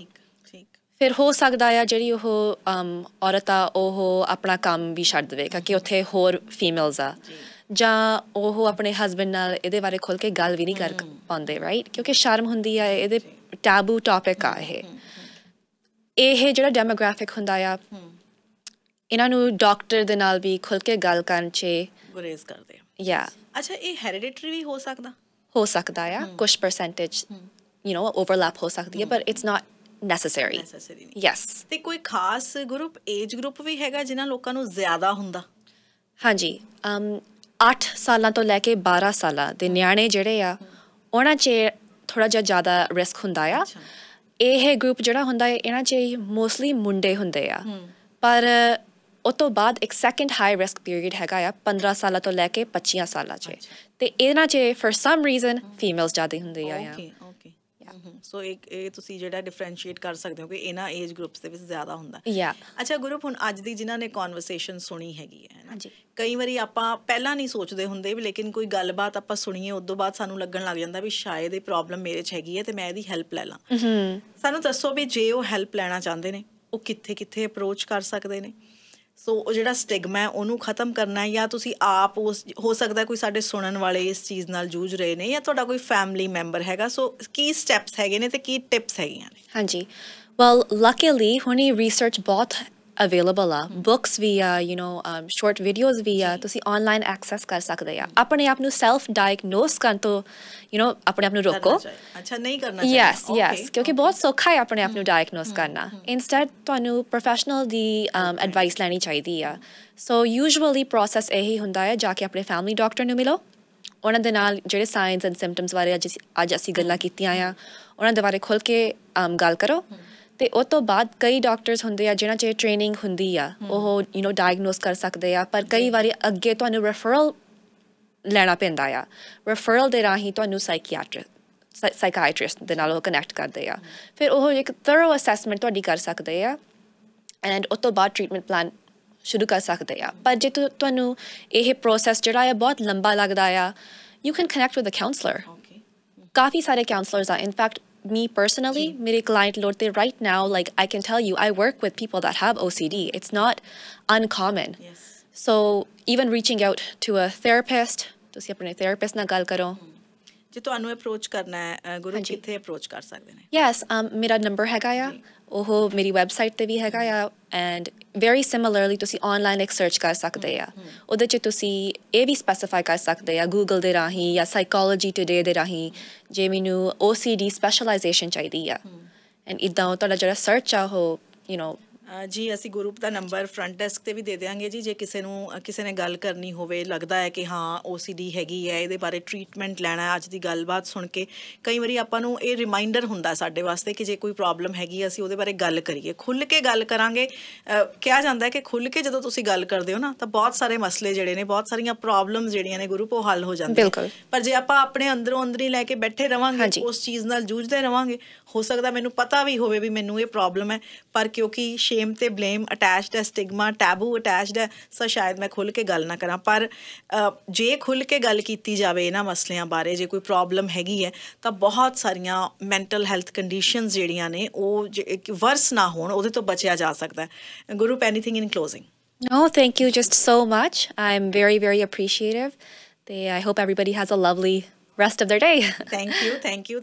ਫਿਰ ਹੋ ਸਕਦਾ ਆ ਜਿਹੜੀ ਉਹ ਔਰਤਾ ਉਹ ਆਪਣਾ ਕੰਮ ਵੀ ਛੱਡ ਦੇਵੇ ਕਿਉਂਕਿ ਉੱਥੇ ਹੋਰ ਫੀਮੇਲਸ ਆ ਜਾਂ ਉਹ ਆਪਣੇ ਹਸਬੰਡ ਨਾਲ ਇਹਦੇ ਬਾਰੇ ਖੁੱਲ ਕੇ ਗੱਲ ਵੀ ਨਹੀਂ ਕਰ ਪਾਉਂਦੇ ਰਾਈਟ ਕਿਉਂਕਿ ਸ਼ਰਮ ਹੁੰਦੀ ਆ ਇਹਦੇ ਟੈਬੂ ਟਾਪਿਕ ਆ ਇਹ ਇਹ ਜਿਹੜਾ ਡੈਮੋਗ੍ਰਾਫਿਕ ਹੁੰਦਾ ਆ ਇਹਨਾਂ ਨੂੰ ਡਾਕਟਰ ਦੇ ਨਾਲ ਵੀ ਖੁੱਲ ਕੇ ਗੱਲ ਕਰਨ 'ਚ ਗੁਰੇਜ਼ ਕਰਦੇ ਆ ਯਾ ਅੱਛਾ ਇਹ ਹੈਰੀਡਿਟਰੀ ਵੀ ਹੋ ਸਕਦਾ ਹੋ ਸਕਦਾ ਆ ਕੁਝ ਪਰਸੈਂਟੇਜ ਯੂ نو ਓਵਰਲੈਪ ਹੋ ਸਕਦੀ ਹੈ ਪਰ it's not necessary necessary yes ਤੇ ਕੋਈ ਖਾਸ ਗਰੁੱਪ ਏਜ ਗਰੁੱਪ ਵੀ ਹੈਗਾ ਜਿਨ੍ਹਾਂ ਲੋਕਾਂ ਨੂੰ ਜ਼ਿਆਦਾ ਹੁੰਦਾ ਹਾਂਜੀ ਅਮ 8 ਸਾਲਾਂ ਤੋਂ ਲੈ ਕੇ 12 ਸਾਲਾਂ ਦੇ ਨਿਆਣੇ ਜਿਹੜੇ ਆ ਉਹਨਾਂ 'ਚ ਥੋੜਾ ਜਿਹਾ ਜ਼ਿਆਦਾ ਰਿਸਕ ਹੁੰਦਾ ਆ ਇਹ ਗਰੁੱਪ ਜਿਹੜਾ ਹੁੰਦਾ ਹੈ ਇਹਨਾਂ 'ਚ ਮੋਸਟਲੀ ਮੁੰਡੇ ਹੁੰਦੇ ਆ ਪਰ ਉਸ ਤੋਂ ਬਾਅਦ ਇੱਕ ਸੈਕੰਡ ਹਾਈ ਰਿਸਕ ਪੀਰੀਅਡ ਹੈਗਾ ਆ 15 ਸਾਲਾਂ ਤੋਂ ਲੈ ਕੇ 25 ਸਾਲਾਂ 'ਚ ਤੇ ਇਹਨਾਂ 'ਚ ਫॉर ਸਮ ਰੀਜ਼ਨ ਫੀਮੇਲਸ ਜ਼ਿਆਦਾ ਹੁੰਦੀ ਆ ਓਕੇ ਓਕੇ ਸੋ ਇੱਕ ਇਹ ਤੁਸੀਂ ਜਿਹੜਾ ਡਿਫਰੈਂਸ਼ੀਏਟ ਕਰ ਸਕਦੇ ਹੋ ਕਿ ਇਹਨਾਂ ਏਜ ਗਰੁੱਪਸ ਦੇ ਵਿੱਚ ਜ਼ਿਆਦਾ ਹੁੰਦਾ ਯਾ ਅੱਛਾ ਗਰੁੱਪ ਹੁਣ ਅੱਜ ਦੀ ਜਿਨ੍ਹਾਂ ਨੇ ਕਨਵਰਸੇਸ਼ਨ ਸੁਣੀ ਹੈਗੀ ਹੈ ਨਾ ਕਈ ਵਾਰੀ ਆਪਾਂ ਪਹਿਲਾਂ ਨਹੀਂ ਸੋਚਦੇ ਹੁੰਦੇ ਵੀ ਲੇਕਿਨ ਕੋਈ ਗੱਲਬਾਤ ਆਪਾਂ ਸੁਣੀਏ ਉਸ ਤੋਂ ਬਾਅਦ ਸਾਨੂੰ ਲੱਗਣ ਲੱਗ ਜਾਂਦਾ ਵੀ ਸ਼ਾਇਦ ਇਹ ਪ੍ਰੋਬਲਮ ਮੇਰੇ 'ਚ ਹੈਗੀ ਹੈ ਤੇ ਮੈਂ ਇਹਦੀ ਹੈਲਪ ਲੈ ਲਾਂ ਸਾਨੂੰ ਦੱਸੋ ਵੀ ਜੇ ਉਹ ਹੈਲਪ ਲੈਣਾ ਚਾਹੁੰਦੇ ਨੇ ਉਹ ਕਿੱਥੇ ਕਿੱਥੇ ਅਪਰੋਚ ਕਰ ਸਕਦੇ ਨੇ ਸੋ ਉਹ ਜਿਹੜਾ ਸਟਿਗਮਾ ਹੈ ਉਹਨੂੰ ਖਤਮ ਕਰਨਾ ਹੈ ਜਾਂ ਤੁਸੀਂ ਆਪ ਉਸ ਹੋ ਸਕਦਾ ਕੋਈ ਸਾਡੇ ਸੁਣਨ ਵਾਲੇ ਇਸ ਚੀਜ਼ ਨਾਲ ਜੂਝ ਰਹੇ ਨੇ ਜਾਂ ਤੁਹਾਡਾ ਕੋਈ ਫੈਮਿਲੀ ਮੈਂਬਰ ਹੈਗਾ ਸੋ ਕੀ ਸਟੈਪਸ ਹੈਗੇ ਨੇ ਤੇ ਕੀ ਟਿਪਸ ਹੈਗੀਆਂ ਨੇ ਹਾਂਜੀ ਵੈਲ ਲੱਕੀਲੀ ਹੁਣੀ ਰਿਸਰਚ ਬਹੁਤ ਅਵੇਲੇਬਲ ਆ ਬੁక్స్ ਵੀ ਆ ਯੂ نو ਸ਼ਾਰਟ ਵੀਡੀਓਜ਼ ਵੀ ਆ ਤੁਸੀਂ ਆਨਲਾਈਨ ਐਕਸੈਸ ਕਰ ਸਕਦੇ ਆ ਆਪਣੇ ਆਪ ਨੂੰ ਸੈਲਫ ਡਾਇਗਨੋਸ ਕਰਨ ਤੋਂ ਯੂ نو ਆਪਣੇ ਆਪ ਨੂੰ ਰੋਕੋ ਅੱਛਾ ਨਹੀਂ ਕਰਨਾ ਚਾਹੀਦਾ ਯੈਸ ਯੈਸ ਕਿਉਂਕਿ ਬਹੁਤ ਸੌਖਾ ਹੈ ਆਪਣੇ ਆਪ ਨੂੰ ਡਾਇਗਨੋਸ ਕਰਨਾ ਇਨਸਟੈਡ ਤੁਹਾਨੂੰ ਪ੍ਰੋਫੈਸ਼ਨਲ ਦੀ ਐਡਵਾਈਸ um, ਲੈਣੀ ਚਾਹੀਦੀ ਆ ਸੋ ਯੂਜੂਅਲੀ ਪ੍ਰੋਸੈਸ ਇਹੀ ਹੁੰਦਾ ਹੈ ਜਾ ਕੇ ਆਪਣੇ ਫੈਮਿਲੀ ਡਾਕਟਰ ਨੂੰ ਮਿਲੋ ਉਹਨਾਂ ਦੇ ਨਾਲ ਜਿਹੜੇ ਸਾਈਨਸ ਐਂਡ ਸਿੰਪਟਮਸ ਬਾਰੇ ਅੱਜ ਅਸੀਂ ਗੱਲਾਂ ਕੀਤੀਆਂ ਆ ਉਹਨਾਂ ਦੇ ਬਾਰੇ ਖੁੱਲ ਕੇ um, ਗੱਲ ਕਰੋ ਤੇ ਉਸ ਤੋਂ ਬਾਅਦ ਕਈ ਡਾਕਟਰਸ ਹੁੰਦੇ ਆ ਜਿਨ੍ਹਾਂ 'ਚ ਟ੍ਰੇਨਿੰਗ ਹੁੰਦੀ ਆ ਉਹ ਯੂ نو ਡਾਇਗਨੋਸ ਕਰ ਸਕਦੇ ਆ ਪਰ ਕਈ ਵਾਰੀ ਅੱਗੇ ਤੁਹਾਨੂੰ ਰੈਫਰਲ ਲੈਣਾ ਪੈਂਦਾ ਆ ਰੈਫਰਲ ਦੇ ਰਾਹੀਂ ਤੁਹਾਨੂੰ ਸਾਈਕੀਆਟ੍ਰਿਸਟ ਸਾਈਕਾਇਟ੍ਰਿਸਟ ਦੇ ਨਾਲ ਉਹ ਕਨੈਕਟ ਕਰਦੇ ਆ ਫਿਰ ਉਹ ਇੱਕ ਥਰੋ ਅਸੈਸਮੈਂਟ ਤੁਹਾਡੀ ਕਰ ਸਕਦੇ ਆ ਐਂਡ ਉਸ ਤੋਂ ਬਾਅਦ ਟ੍ਰੀਟਮੈਂਟ ਪਲਾਨ ਸ਼ੁਰੂ ਕਰ ਸਕਦੇ ਆ ਪਰ ਜੇ ਤੁਹਾਨੂੰ ਇਹ ਪ੍ਰੋਸੈਸ ਜਿਹੜਾ ਆ ਬਹੁਤ ਲੰਬਾ ਲੱਗਦਾ ਆ you can connect with a counsellor ਕਾਫੀ ਸਾਰੇ ਕਾਉਂਸਲਰਸ ਆ ਇਨ ਫੈਕਟ me personally, मेरे client लोटे right now, like I can tell you, I work with people that have OCD. It's not uncommon. Yes. So even reaching out to a therapist, to तुसी अपने therapist na गाल ਜੇ ਤੁਹਾਨੂੰ approach ਕਰਨਾ ਹੈ ਗੁਰੂ ਕਿੱਥੇ ਅਪਰੋਚ ਕਰ ਸਕਦੇ ਨੇ ਯੈਸ um, ਮੇਰਾ ਨੰਬਰ ਹੈਗਾ ਆ ਉਹ ਮੇਰੀ ਵੈਬਸਾਈਟ ਤੇ ਵੀ ਹੈਗਾ ਆ ਐਂਡ ਵੈਰੀ ਸਿਮਿਲਰਲੀ ਤੁਸੀਂ ਆਨਲਾਈਨ ਇੱਕ ਸਰਚ ਕਰ ਸਕਦੇ ਆ ਉਹਦੇ ਚ ਤੁਸੀਂ ਇਹ ਵੀ ਸਪੈਸੀਫਾਈ ਕਰ ਸਕਦੇ ਆ ਗੂਗਲ ਦੇ ਰਾਹੀਂ ਜਾਂ ਸਾਈਕੋਲੋਜੀ ਟੁਡੇ ਦੇ ਰਾਹੀਂ ਜੇ ਮੈਨੂੰ OCD ਸਪੈਸ਼ਲਾਈਜੇਸ਼ਨ ਚਾਹੀਦੀ ਆ ਐਂਡ ਇਦਾਂ ਤੁਹਾਡਾ ਜਿਹੜਾ ਸਰਚ ਆ ਉਹ ਯੂ نو ਜੀ ਅਸੀਂ ਗਰੁੱਪ ਦਾ ਨੰਬਰ ਫਰੰਟ ਡੈਸਕ ਤੇ ਵੀ ਦੇ ਦੇਵਾਂਗੇ ਜੀ ਜੇ ਕਿਸੇ ਨੂੰ ਕਿਸੇ ਨੇ ਗੱਲ ਕਰਨੀ ਹੋਵੇ ਲੱਗਦਾ ਹੈ ਕਿ ਹਾਂ OCD ਹੈਗੀ ਹੈ ਇਹਦੇ ਬਾਰੇ ਟ੍ਰੀਟਮੈਂਟ ਲੈਣਾ ਹੈ ਅੱਜ ਦੀ ਗੱਲਬਾਤ ਸੁਣ ਕੇ ਕਈ ਵਾਰੀ ਆਪਾਂ ਨੂੰ ਇਹ ਰਿਮਾਈਂਡਰ ਹੁੰਦਾ ਸਾਡੇ ਵਾਸਤੇ ਕਿ ਜੇ ਕੋਈ ਪ੍ਰੋਬਲਮ ਹੈਗੀ ਅਸੀਂ ਉਹਦੇ ਬਾਰੇ ਗੱਲ ਕਰੀਏ ਖੁੱਲ ਕੇ ਗੱਲ ਕਰਾਂਗੇ ਕਿਹਾ ਜਾਂਦਾ ਹੈ ਕਿ ਖੁੱਲ ਕੇ ਜਦੋਂ ਤੁਸੀਂ ਗੱਲ ਕਰਦੇ ਹੋ ਨਾ ਤਾਂ ਬਹੁਤ ਸਾਰੇ ਮਸਲੇ ਜਿਹੜੇ ਨੇ ਬਹੁਤ ਸਾਰੀਆਂ ਪ੍ਰੋਬਲਮ ਜਿਹੜੀਆਂ ਨੇ ਗਰੁੱਪ ਉਹ ਹੱਲ ਹੋ ਜਾਂਦੇ ਪਰ ਜੇ ਆਪਾਂ ਆਪਣੇ ਅੰਦਰੋਂ ਅੰਦਰੀ ਲੈ ਕੇ ਬੈਠੇ ਰਵਾਂਗੇ ਉਸ ਚੀਜ਼ ਨਾਲ ਜੂਝਦੇ ਰਵਾਂਗੇ ਹੋ ਸਕਦਾ ਮੈਨੂੰ ਪਤਾ ਵੀ ਹੋਵੇ ਵੀ ਮੈਨੂੰ ਇਹ ਪ੍ਰੋਬਲਮ ਹੈ ਪਰ ਕਿਉਂਕਿ ਸ਼ੇਮ ਤੇ ਬਲੇਮ ਅਟੈਚਡ ਹੈ ਸਟਿਗਮਾ ਟੈਬੂ ਅਟੈਚਡ ਹੈ ਸੋ ਸ਼ਾਇਦ ਮੈਂ ਖੁੱਲ ਕੇ ਗੱਲ ਨਾ ਕਰਾਂ ਪਰ ਜੇ ਖੁੱਲ ਕੇ ਗੱਲ ਕੀਤੀ ਜਾਵੇ ਇਹਨਾਂ ਮਸਲਿਆਂ ਬਾਰੇ ਜੇ ਕੋਈ ਪ੍ਰੋਬਲਮ ਹੈਗੀ ਹੈ ਤਾਂ ਬਹੁਤ ਸਾਰੀਆਂ ਮੈਂਟਲ ਹੈਲਥ ਕੰਡੀਸ਼ਨਸ ਜਿਹੜੀਆਂ ਨੇ ਉਹ ਵਰਸ ਨਾ ਹੋਣ ਉਹਦੇ ਤੋਂ ਬਚਿਆ ਜਾ ਸਕਦਾ ਹੈ ਗੁਰੂ anything in closing No, thank you just so much. I'm very, very appreciative. I hope everybody has a lovely rest of their day. thank you. Thank you.